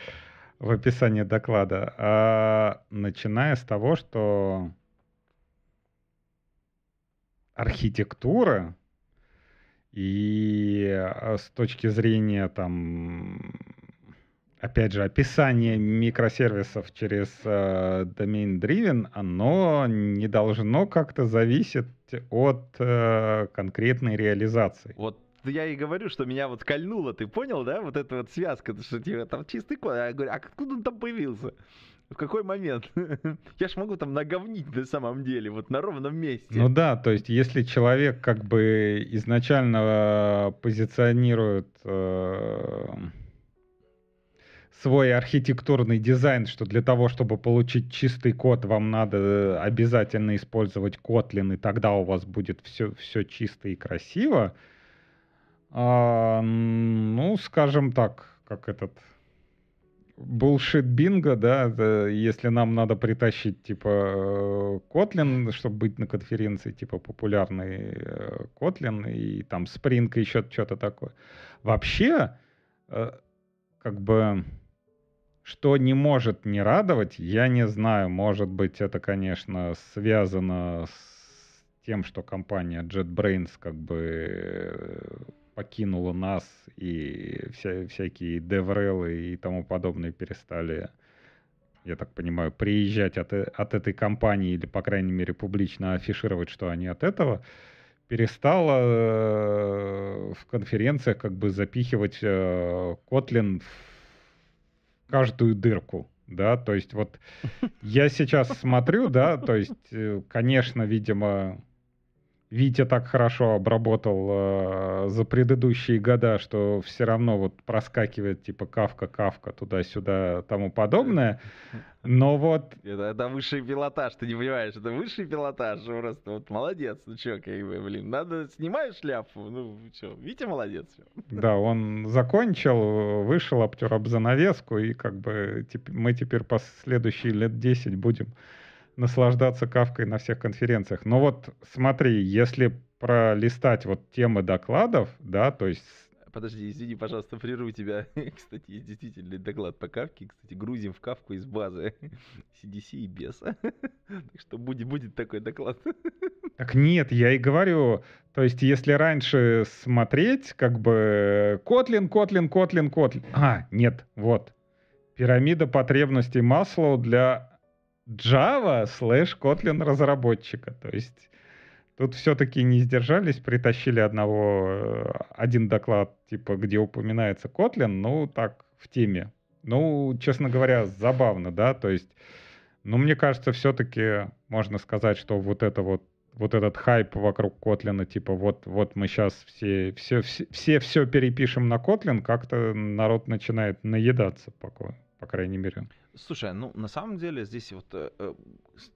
В описании доклада. А, начиная с того, что архитектура и а, с точки зрения там опять же, описание микросервисов через э, domain driven, оно не должно как-то зависеть от э, конкретной реализации. Вот я и говорю, что меня вот кольнуло, ты понял, да, вот эта вот связка, что типа там чистый код, а я говорю, а откуда он там появился? в какой момент? Я ж могу там наговнить на самом деле, вот на ровном месте. Ну да, то есть если человек как бы изначально э, позиционирует э, свой архитектурный дизайн, что для того, чтобы получить чистый код, вам надо э, обязательно использовать Kotlin, и тогда у вас будет все, все чисто и красиво. А, ну, скажем так, как этот Bullshit бинго, да, если нам надо притащить, типа, э, Kotlin, чтобы быть на конференции, типа, популярный э, Kotlin и там Spring и еще что-то такое. Вообще, э, как бы, что не может не радовать, я не знаю, может быть, это, конечно, связано с тем, что компания JetBrains как бы покинуло нас, и вся, всякие деврелы и тому подобное перестали, я так понимаю, приезжать от, э, от этой компании или, по крайней мере, публично афишировать, что они от этого, перестала э, в конференциях как бы запихивать э, Kotlin в каждую дырку да, то есть вот я сейчас смотрю, да, то есть, конечно, видимо, Витя так хорошо обработал э, за предыдущие года, что все равно вот проскакивает типа кавка-кавка туда-сюда тому подобное. Но вот... Это, это высший пилотаж, ты не понимаешь, это высший пилотаж, ну, просто вот молодец, ну чё, как бы, блин, надо, снимаешь шляпу, ну чё, Витя молодец. Чё. Да, он закончил, вышел, обтер об занавеску, и как бы теп- мы теперь последующие лет 10 будем наслаждаться кавкой на всех конференциях. Но вот смотри, если пролистать вот темы докладов, да, то есть подожди, извини, пожалуйста, прерву тебя. Кстати, есть действительно доклад по кавке. Кстати, грузим в кавку из базы CDC и беса. Так что будет, будет такой доклад. Так нет, я и говорю, то есть если раньше смотреть, как бы Котлин, Котлин, Котлин, Котлин. А, нет, вот. Пирамида потребностей Маслоу для Java слэш Kotlin разработчика. То есть тут все-таки не сдержались, притащили одного, э, один доклад, типа, где упоминается Kotlin, ну, так, в теме. Ну, честно говоря, забавно, да, то есть, ну, мне кажется, все-таки можно сказать, что вот это вот вот этот хайп вокруг Котлина, типа вот, вот мы сейчас все все, все, все, все перепишем на Котлин, как-то народ начинает наедаться покой по крайней мере. Слушай, ну на самом деле здесь вот э, э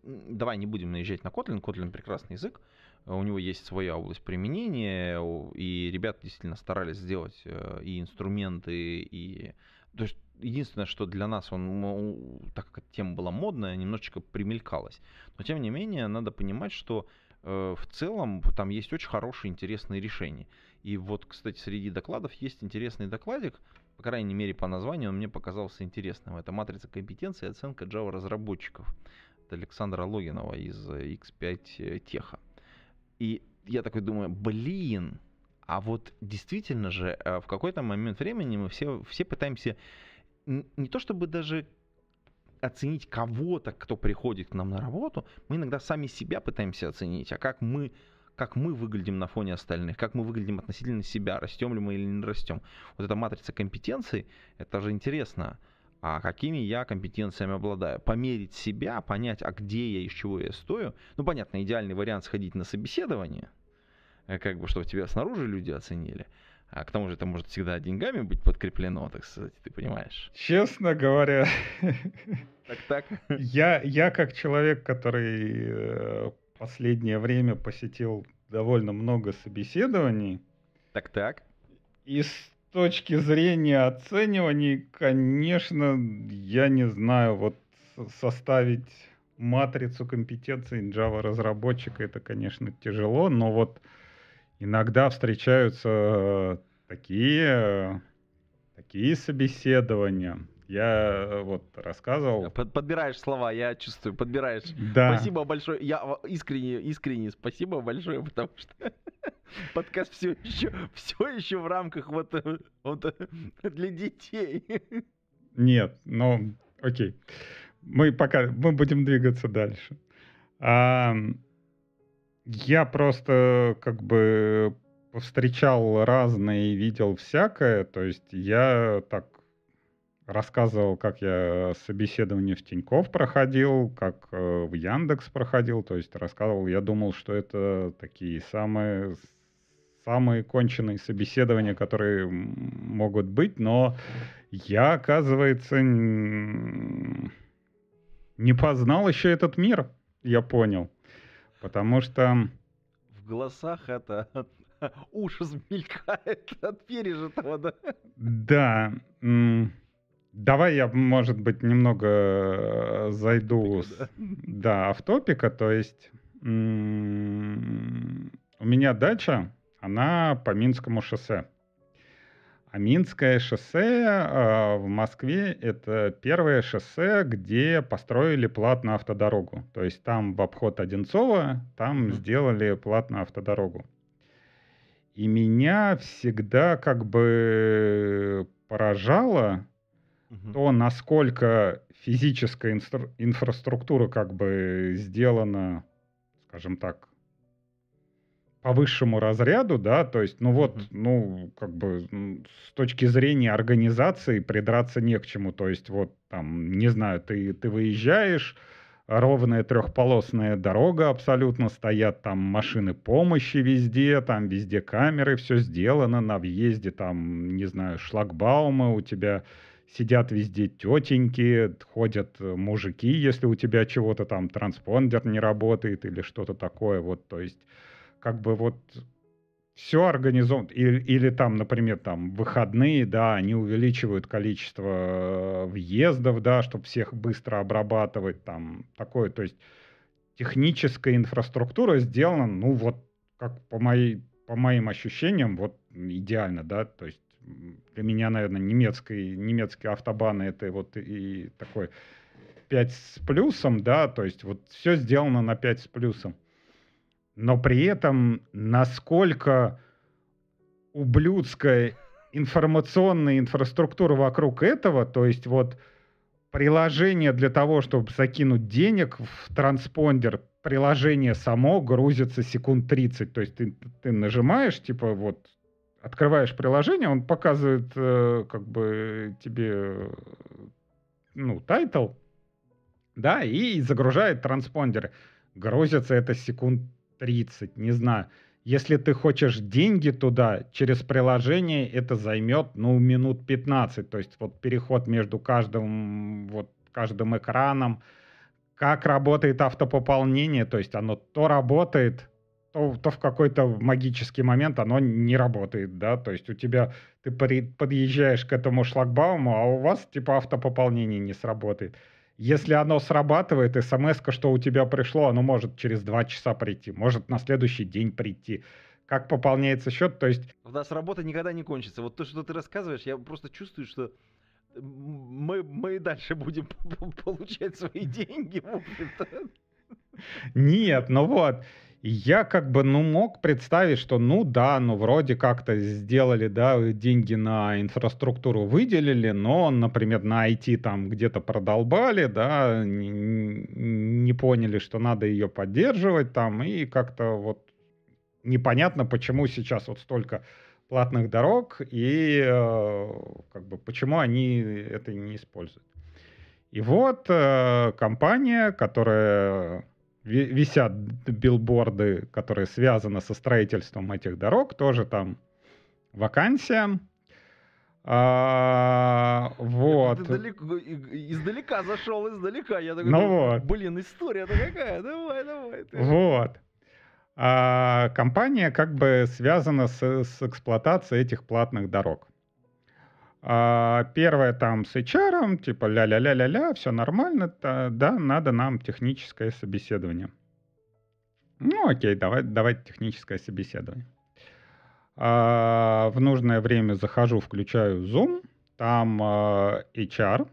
давай не будем наезжать на Kotlin. Kotlin прекрасный язык, у него есть своя область применения, и ребята действительно старались сделать э, и инструменты, и то есть единственное, что для нас он, так как тема была модная, немножечко примелькалась. Но тем не менее надо понимать, что э, в целом там есть очень хорошие интересные решения. И вот, кстати, среди докладов есть интересный докладик, по крайней мере по названию, он мне показался интересным. Это матрица компетенции и оценка Java разработчиков от Александра Логинова из X5 э, Tech э, И я такой думаю, блин, а вот действительно же э, в какой-то момент времени мы все, все пытаемся не то чтобы даже оценить кого-то, кто приходит к нам на работу, мы иногда сами себя пытаемся оценить, а как мы как мы выглядим на фоне остальных, как мы выглядим относительно себя, растем ли мы или не растем. Вот эта матрица компетенций, это же интересно, а какими я компетенциями обладаю. Померить себя, понять, а где я, из чего я стою. Ну, понятно, идеальный вариант сходить на собеседование, э, как бы, чтобы тебя снаружи люди оценили. А к тому же это может всегда деньгами быть подкреплено, так сказать, ты понимаешь. Честно говоря. Так, так. Я, я как человек, который э, последнее время посетил довольно много собеседований. Так-так. И с точки зрения оценивания, конечно, я не знаю, вот составить матрицу компетенций Java-разработчика, это, конечно, тяжело, но вот иногда встречаются э, такие, э, такие собеседования, я э, вот рассказывал. подбираешь слова, я чувствую, подбираешь. Да. Спасибо большое. Я искренне, искренне спасибо большое, потому что подкаст все еще, все еще в рамках вот, э, вот э, для детей. Нет, но ну, окей. Мы пока мы будем двигаться дальше. А, я просто как бы встречал разные, и видел всякое. То есть я так рассказывал, как я э, собеседование в Тиньков проходил, как э, в Яндекс проходил, то есть рассказывал, я думал, что это такие самые самые конченые собеседования, которые могут быть, но я, оказывается, не познал еще этот мир, я понял. Потому что... В голосах это ужас мелькает от пережитого, да? Да. Давай я, может быть, немного э, зайду с, да, в То есть м- у меня дача, она по Минскому шоссе. А Минское шоссе э, в Москве — это первое шоссе, где построили платную автодорогу. То есть там в обход Одинцова, там mm-hmm. сделали платную автодорогу. И меня всегда как бы поражало, угу. то насколько физическая инстра- инфраструктура как бы сделана, скажем так, по высшему разряду, да, то есть, ну вот, ну, как бы с точки зрения организации придраться не к чему, то есть вот там, не знаю, ты, ты выезжаешь, ровная трехполосная дорога абсолютно, стоят там машины помощи везде, там везде камеры, все сделано, на въезде там, не знаю, шлагбаумы у тебя сидят везде тетеньки, ходят э, мужики, если у тебя чего-то там транспондер не работает или что-то такое. Вот, то есть, как бы вот все организовано. Или, или там, например, там выходные, да, они увеличивают количество э, въездов, да, чтобы всех быстро обрабатывать, там такое. То есть техническая инфраструктура сделана, ну вот, как по моей по моим ощущениям, вот идеально, да, то есть для меня, наверное, немецкий, немецкие автобаны это вот и такой 5 с плюсом, да, то есть вот все сделано на 5 с плюсом. Но при этом насколько ублюдская информационная инфраструктура вокруг этого, то есть вот приложение для того, чтобы закинуть денег в транспондер, приложение само грузится секунд 30. То есть ты, ты нажимаешь, типа, вот открываешь приложение, он показывает э, как бы тебе ну тайтл, да, и загружает транспондеры. Грузится это секунд 30, не знаю. Если ты хочешь деньги туда, через приложение это займет, ну, минут 15. То есть вот переход между каждым, вот, каждым экраном, как работает автопополнение, то есть оно то работает, то, то в какой-то магический момент оно не работает, да, то есть у тебя, ты при, подъезжаешь к этому шлагбауму, а у вас типа автопополнение не сработает. Если оно срабатывает, смс что у тебя пришло, оно может через два часа прийти, может на следующий день прийти. Как пополняется счет, то есть... У нас работа никогда не кончится. Вот то, что ты рассказываешь, я просто чувствую, что мы, мы дальше будем получать свои деньги, в общем-то. Нет, ну вот я как бы, ну, мог представить, что, ну, да, ну, вроде как-то сделали, да, э, деньги на инфраструктуру выделили, но, например, на IT там где-то продолбали, да, не, поняли, что надо ее поддерживать там, и как-то вот непонятно, почему сейчас вот столько платных дорог и э, как бы почему они это не используют. И вот э, компания, которая висят билборды, которые связаны со строительством этих дорог, тоже там вакансия. А, вот. Ты далеко, издалека зашел, издалека. Я такой, ну вот. блин, история-то какая, давай, давай. Ты. Вот. А, компания как бы связана с, с эксплуатацией этих платных дорог. А первое там с HR, типа ля-ля-ля-ля-ля, все нормально, да, надо нам техническое собеседование. Ну окей, давай, давай техническое собеседование. А, в нужное время захожу, включаю Zoom, там а, HR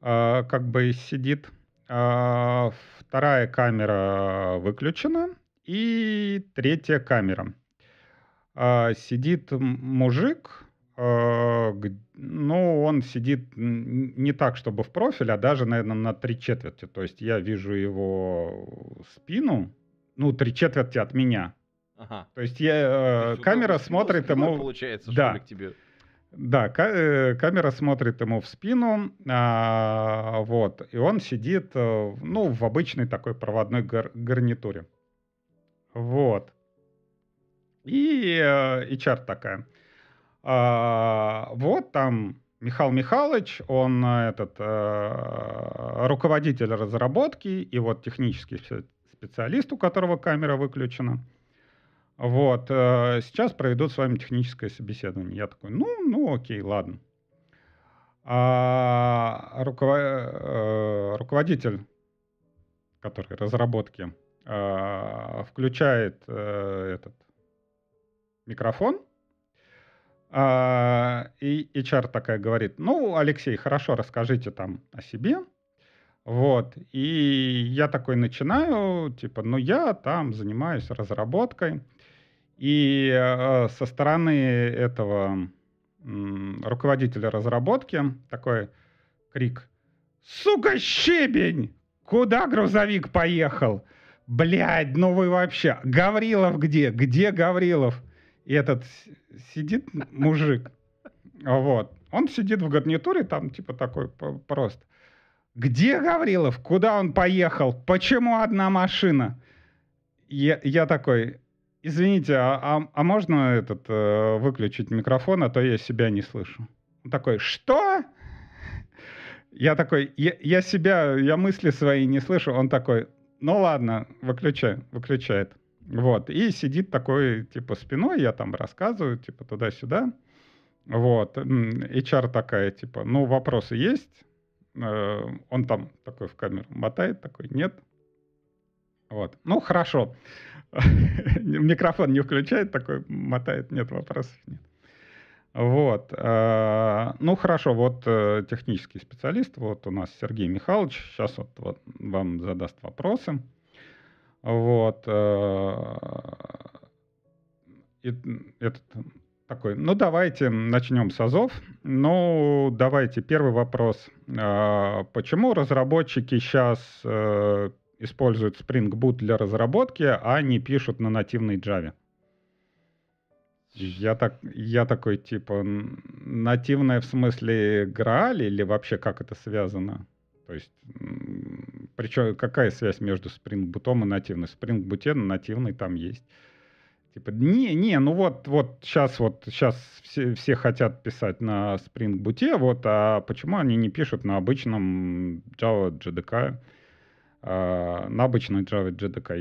а, как бы сидит, а, вторая камера выключена и третья камера. А, сидит мужик, Э, ну, он сидит не так, чтобы в профиль, а даже, наверное, на три четверти. То есть я вижу его спину, ну, три четверти от меня. Ага. То есть я, Ты э, камера спину, смотрит спину, ему... Получается, да. к тебе. Да, э, камера смотрит ему в спину, а, вот, и он сидит, ну, в обычной такой проводной гар гарнитуре. Вот. И и HR такая. А, вот там Михаил Михайлович, он э, этот э, руководитель разработки и вот технический специалист, у которого камера выключена. Вот, э, сейчас проведут с вами техническое собеседование. Я такой, ну, ну, окей, ладно. А э, руководитель, который разработки, э, включает этот микрофон – а, и HR такая говорит, ну, Алексей, хорошо, расскажите там о себе. Вот. И я такой начинаю, типа, ну, я там занимаюсь разработкой. И э, со стороны этого руководителя разработки такой крик. «Сука, щебень! Куда грузовик поехал? Блядь, ну вы вообще! Гаврилов где? Где Гаврилов?» И этот сидит мужик, вот, он сидит в гарнитуре, там типа такой просто. Где Гаврилов? Куда он поехал? Почему одна машина? Я, я такой, извините, а, а, а можно этот э, выключить микрофон, а то я себя не слышу. Он такой, что? Я такой, я, я себя, я мысли свои не слышу. Он такой, ну ладно, выключай, выключает. Вот, и сидит такой, типа, спиной, я там рассказываю, типа, туда-сюда. Вот, HR такая, типа, ну, вопросы есть? Э, он там такой в камеру мотает, такой, нет. Вот, ну, хорошо. Микрофон не включает, такой мотает, нет вопросов, нет. Вот. Э, ну, хорошо, вот э, технический специалист, вот у нас Сергей Михайлович, сейчас вот, вот вам задаст вопросы. Вот. Э, и, этот такой, ну давайте начнем с Азов. Ну, давайте, первый вопрос. А, почему разработчики сейчас э, используют Spring Boot для разработки, а не пишут на нативной Java? Я, так, я такой, типа, нативное в смысле Грааль или вообще как это связано? То есть причем какая связь между Spring Boot и нативной? Spring Boot нативный там есть. Типа, не, не, ну вот, вот сейчас вот сейчас все, все хотят писать на Spring Boot, вот, а почему они не пишут на обычном Java JDK? А, на обычной Java JDK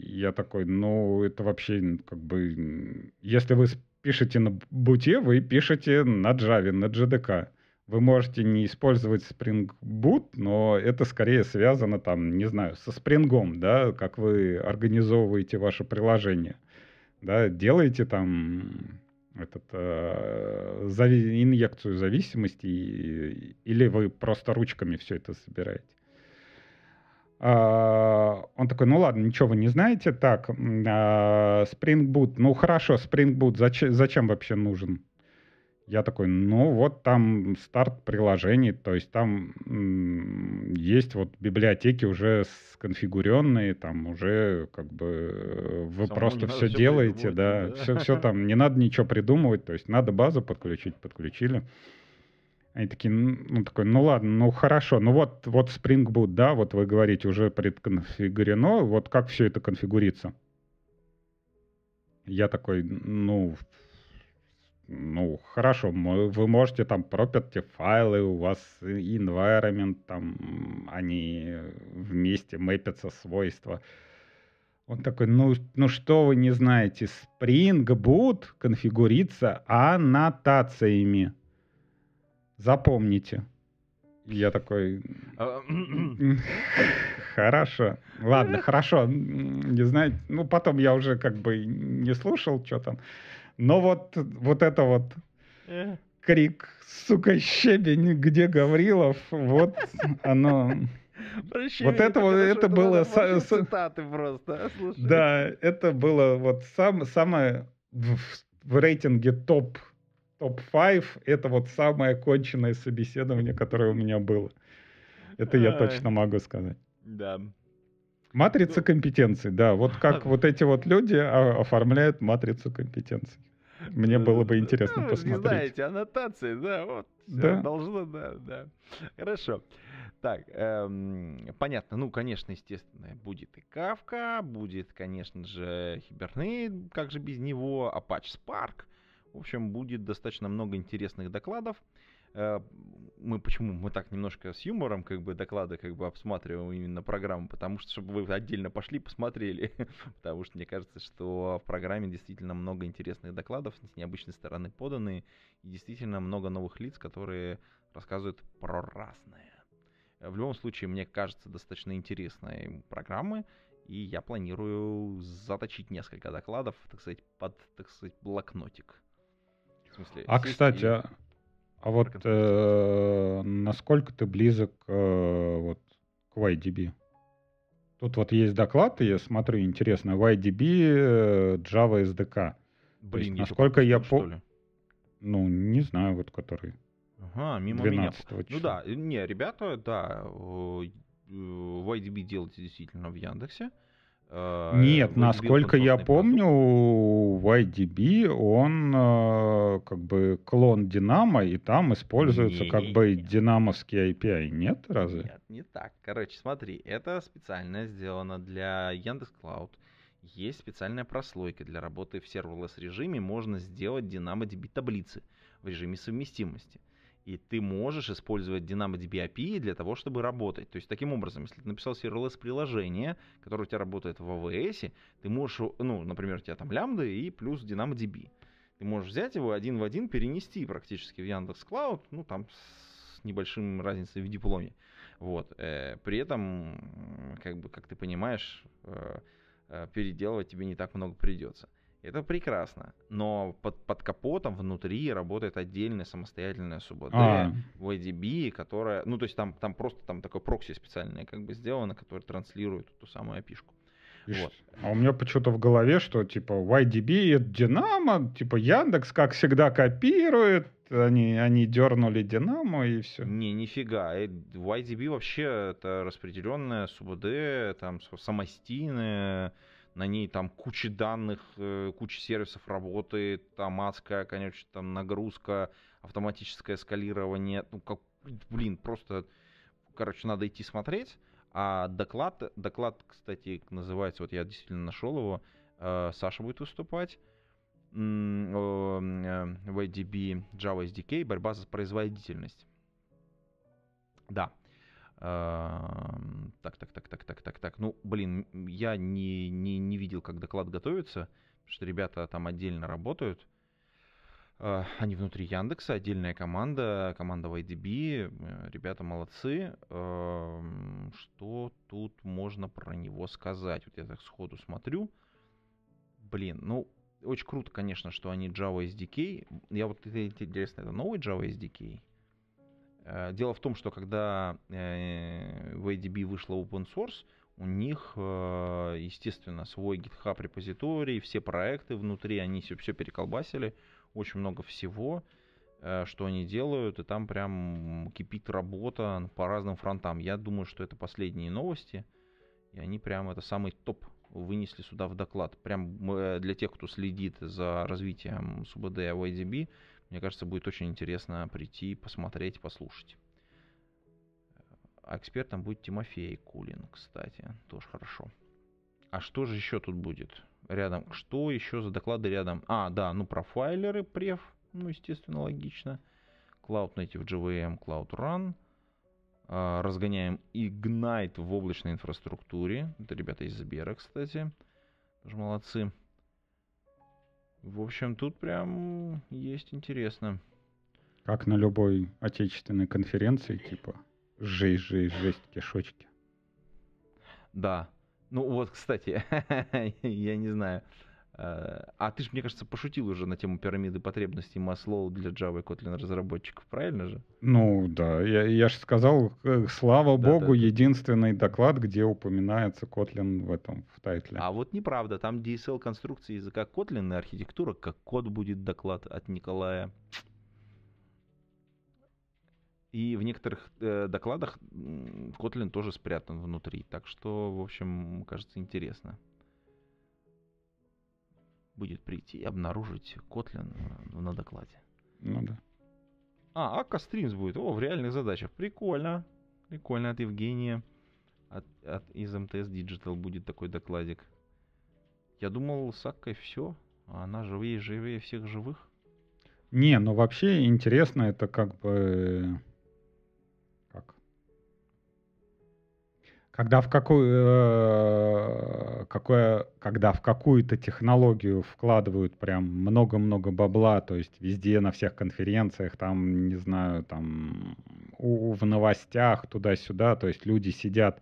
я такой, ну это вообще как бы, если вы пишете на буте, вы пишете на Java, на JDK вы можете не использовать Spring Boot, но это скорее связано там, не знаю, со спрингом, да, как вы организовываете ваше приложение, да, делаете там этот, э, зави- инъекцию зависимости и, или вы просто ручками все это собираете. А, он такой, ну ладно, ничего вы не знаете, так, э, Spring Boot, ну хорошо, Spring Boot, зачем, зачем вообще нужен? Я такой, ну вот там старт приложений, то есть там м- есть вот библиотеки уже сконфигуренные, там уже как бы э, вы Самому просто все, ну, все делаете, да, да, все, все там, не надо ничего придумывать, то есть надо базу подключить, подключили. Они такие, ну такой, ну ладно, ну хорошо, ну вот, вот Spring Boot, да, вот вы говорите, уже предконфигурено, вот как все это конфигурится? Я такой, ну, ну, хорошо, мы, вы можете там проперть файлы, у вас environment, там, они э, вместе мэпятся свойства. Он такой, ну, ну что вы не знаете, Spring Boot конфигурится аннотациями. Запомните. Я такой, а, хорошо, ладно, хорошо, не знаю, ну потом я уже как бы не слушал, что там. Но вот, вот это вот крик, сука, щебень, где Гаврилов, вот оно... Прощи, вот это вот это было с, цитаты просто. А, слушай. Да, это было вот сам самое в, в рейтинге топ топ 5 это вот самое конченное собеседование, которое у меня было. Это я точно могу сказать. Да. Матрица ну. компетенций, да. Вот как вот эти вот люди а, оформляют матрицу компетенций. Мне было э, бы интересно ну, посмотреть. Не знаете, аннотации, да, вот. Да. Должно, да, да. Хорошо. Так, эм, понятно, ну, конечно, естественно, будет и Кавка, будет, конечно же, Хибернейт, как же без него, Apache Spark. В общем, будет достаточно много интересных докладов. Э, мы почему мы так немножко с юмором как бы доклады как бы обсматриваем именно программу, потому что чтобы вы отдельно пошли посмотрели, потому что мне кажется, что в программе действительно много интересных докладов с необычной стороны поданы и действительно много новых лиц, которые рассказывают про разное. Э, в любом случае, мне кажется, достаточно интересной программы, и я планирую заточить несколько докладов, так сказать, под, так сказать, блокнотик. В смысле, а, кстати, и... А а вот э, насколько ты близок э, вот, к YDB? Тут вот есть доклад, я смотрю, интересно, YDB э, Java SDK. Блин, есть, насколько я по... Ли? Ну, не знаю, вот который. Ага, мимо меня. Ну числа. Ну да, э, не, ребята, да, э, YDB делается действительно в Яндексе. Uh, Э, нет, насколько я помню, в YDB он э, как бы клон Динамо, и там используется как бы не. динамовский API, нет разве? Нет, не так. Короче, смотри, это специально сделано для Яндекс Клауд. Есть специальная прослойка для работы в серверлесс режиме. Можно сделать Динамо DB таблицы в режиме совместимости и ты можешь использовать DynamoDB API для того, чтобы работать. То есть, таким образом, если ты написал serverless-приложение, которое у тебя работает в AWS, ты можешь, ну, например, у тебя там лямбда и плюс DynamoDB. Ты можешь взять его один в один, перенести практически в Яндекс Клауд, ну, там с небольшим разницей в дипломе. Вот. Э, при этом, как бы, как ты понимаешь, э, э, переделывать тебе не так много придется. Это прекрасно. Но под, под капотом внутри работает отдельная самостоятельная суббота а. в ADB, которая. Ну, то есть там, там просто там такой прокси специальный, как бы сделано, который транслирует ту самую опишку. Вот. А у меня почему-то в голове, что типа YDB это Динамо, типа Яндекс, как всегда, копирует, они, они дернули Динамо и все. Не, нифига. YDB э, вообще это распределенная СУБД, там самостийная на ней там куча данных, э, куча сервисов работает, там адская, конечно, там нагрузка, автоматическое скалирование, ну как, блин, просто, короче, надо идти смотреть. А доклад, доклад, кстати, называется, вот я действительно нашел его, э, Саша будет выступать, YDB э, Java SDK, борьба за производительность. Да, так, так, так, так, так, так, так. Ну, блин, я не, не, не видел, как доклад готовится, что ребята там отдельно работают. А, они внутри Яндекса, отдельная команда, команда YDB, э, ребята молодцы. Что тут можно про него сказать? Вот я так сходу смотрю. Блин, ну, очень круто, конечно, что они Java SDK. Я вот, интересно, это новый Java SDK? Э, дело в том, что когда э, в ADB вышла open source, у них, э, естественно, свой GitHub репозиторий, все проекты внутри, они все, все переколбасили, очень много всего, что они делают, и там прям кипит работа по разным фронтам. Я думаю, что это последние новости, и они прям это самый топ вынесли сюда в доклад. Прям для тех, кто следит за развитием СУБД в ADB, мне кажется, будет очень интересно прийти, посмотреть, послушать. А экспертом будет Тимофей Кулин, кстати, тоже хорошо. А что же еще тут будет? Рядом, что еще за доклады рядом? А, да, ну профайлеры, преф, ну, естественно, логично. Cloud Native JVM, Cloud Run. А, разгоняем Ignite в облачной инфраструктуре. Это ребята из Сбера, кстати. Тоже молодцы. В общем, тут прям есть интересно. Как на любой отечественной конференции, типа жесть, жесть, жесть, кишочки. Да. Ну вот, кстати, я не знаю. Э, а ты же, мне кажется, пошутил уже на тему пирамиды потребностей Маслоу для Java и Kotlin разработчиков, правильно же? Ну да, я, я же сказал, э, слава да, богу, да, единственный доклад, где упоминается Kotlin в этом, в тайтле. А вот неправда, там DSL конструкции языка Kotlin и архитектура, как код будет доклад от Николая. И в некоторых э, докладах Kotlin тоже спрятан внутри, так что, в общем, кажется, интересно будет прийти и обнаружить Котлин э, на докладе. Ну да. А, Акка Стримс будет. О, в реальных задачах. Прикольно. Прикольно от Евгения. От, от, из МТС Digital будет такой докладик. Я думал, с Аккой все. А она живее живее всех живых. Не, ну вообще интересно, это как бы когда в какую, э, какое, когда в какую-то технологию вкладывают прям много-много бабла, то есть везде на всех конференциях, там, не знаю, там у, в новостях туда-сюда, то есть люди сидят,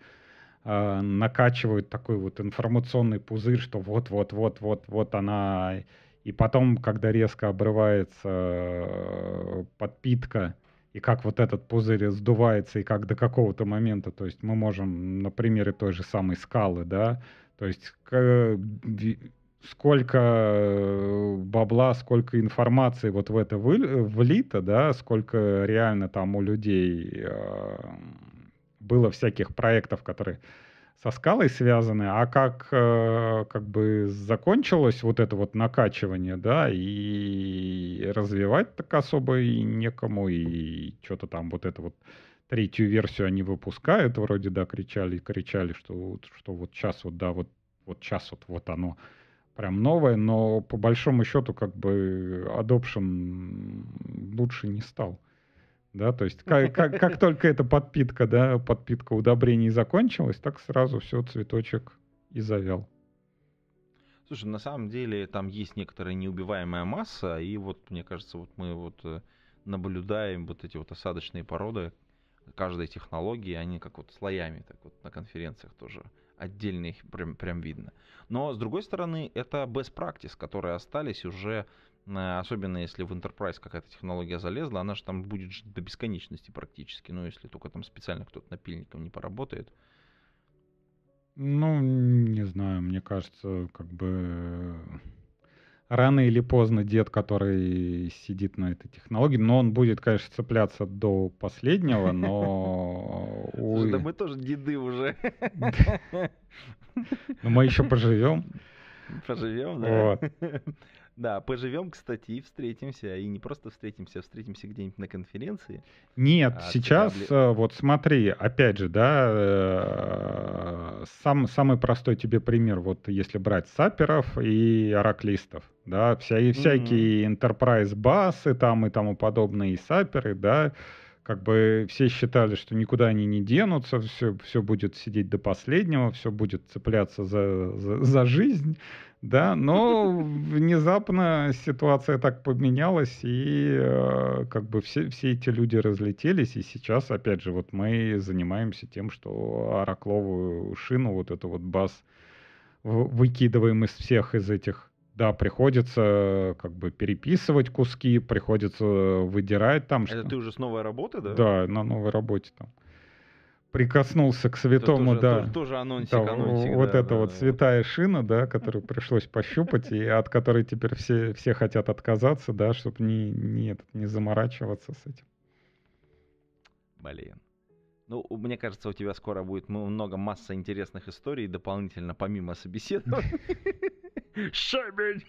э, накачивают такой вот информационный пузырь, что вот-вот-вот-вот-вот она, и потом, когда резко обрывается э, подпитка, и как вот этот пузырь сдувается, и как до какого-то момента, то есть мы можем на примере той же самой скалы, да, то есть сколько бабла, сколько информации вот в это влито, да, сколько реально там у людей э, было всяких проектов, которые со скалой связаны, а как, э, как бы закончилось вот это вот накачивание, да, и развивать так особо и некому, и что-то там вот это вот третью версию они выпускают, вроде, да, кричали, кричали, что, что вот сейчас вот, да, вот, вот сейчас вот, вот оно прям новое, но по большому счету как бы adoption лучше не стал да, то есть как, как, как только эта подпитка, да, подпитка удобрений закончилась, так сразу все, цветочек и завял. Слушай, на самом деле там есть некоторая неубиваемая масса, и вот, мне кажется, вот мы вот э, наблюдаем вот эти вот осадочные породы каждой технологии, они как вот слоями, так вот на конференциях тоже отдельно их прям, прям видно. Но, с другой стороны, это best practice, которые остались уже Особенно если в Enterprise какая-то технология залезла, она же там будет жить до бесконечности практически. Ну, если только там специально кто-то напильником не поработает. Ну, не знаю, мне кажется, как бы рано или поздно дед, который сидит на этой технологии, но он будет, конечно, цепляться до последнего, но... да мы тоже деды уже. Но мы еще поживем. Поживем, да. Вот. Да, поживем, кстати, и встретимся. И не просто встретимся, а встретимся где-нибудь на конференции. Нет, а сейчас, цитабли... Э, вот смотри, опять же, да, э, сам, самый простой тебе пример, вот если брать саперов и ораклистов, да, вся, всякие mm-hmm. enterprise басы там и тому подобные, и саперы, да, как бы все считали, что никуда они не денутся, все, все будет сидеть до последнего, все будет цепляться за, за, за жизнь, да, но внезапно ситуация так поменялась, и э, как бы все, все эти люди разлетелись, и сейчас, опять же, вот мы занимаемся тем, что аракловую шину, вот эту вот бас, выкидываем из всех из этих. Да, приходится как бы переписывать куски, приходится э, выдирать там. Это что... ты уже с новой работы, да? Да, на новой работе там прикоснулся к святому, тоже, да. Тоже, тоже анонсик, да, анонсик, вот да, это да, вот да, святая да. шина, да, которую пришлось пощупать, и от которой теперь все, все хотят отказаться, да, чтобы не, не, не заморачиваться с этим. Блин. Ну, мне кажется, у тебя скоро будет много масса интересных историй дополнительно, помимо собеседования. Шебень!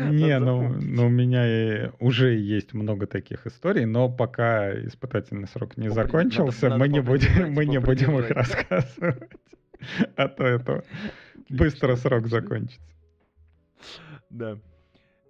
Не, ну, ну у меня и уже есть много таких историй, но пока испытательный срок не Попри... закончился, надо, мы надо не будем, мы не будем их рассказывать, а то это быстро срок закончится. Да.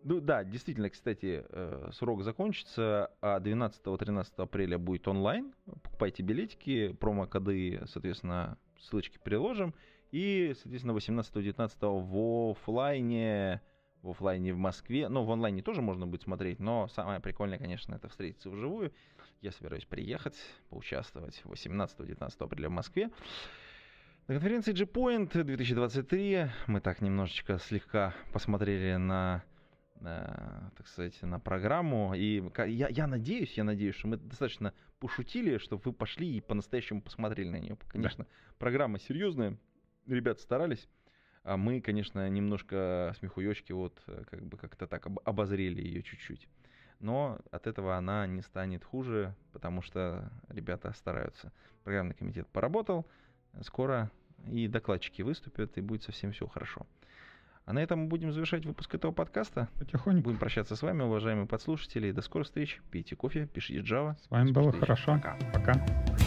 Ну да, действительно, кстати, э, срок закончится, а 12-13 апреля будет онлайн. Покупайте билетики, промокоды, соответственно, ссылочки приложим. И, соответственно, 18-19 в офлайне в офлайне в Москве. Ну, в онлайне тоже можно будет смотреть, но самое прикольное, конечно, это встретиться вживую. Я собираюсь приехать, поучаствовать 18-19 апреля в Москве. На конференции G-Point 2023 мы так немножечко слегка посмотрели на на, э, так сказать, на программу. И я, я надеюсь, я надеюсь, что мы достаточно пошутили, чтобы вы пошли и по-настоящему посмотрели на нее. Конечно, да. программа серьезная, ребята старались. А мы, конечно, немножко смехуёчки вот э, как бы как-то так обозрели ее чуть-чуть. Но от этого она не станет хуже, потому что ребята стараются. Программный комитет поработал, скоро и докладчики выступят, и будет совсем все хорошо. А на этом мы будем завершать выпуск этого подкаста. Потихоньку. Будем прощаться с вами, уважаемые подслушатели. До скорых встреч. Пейте кофе, пишите Java. С вами Спустите. было хорошо. Пока. Пока.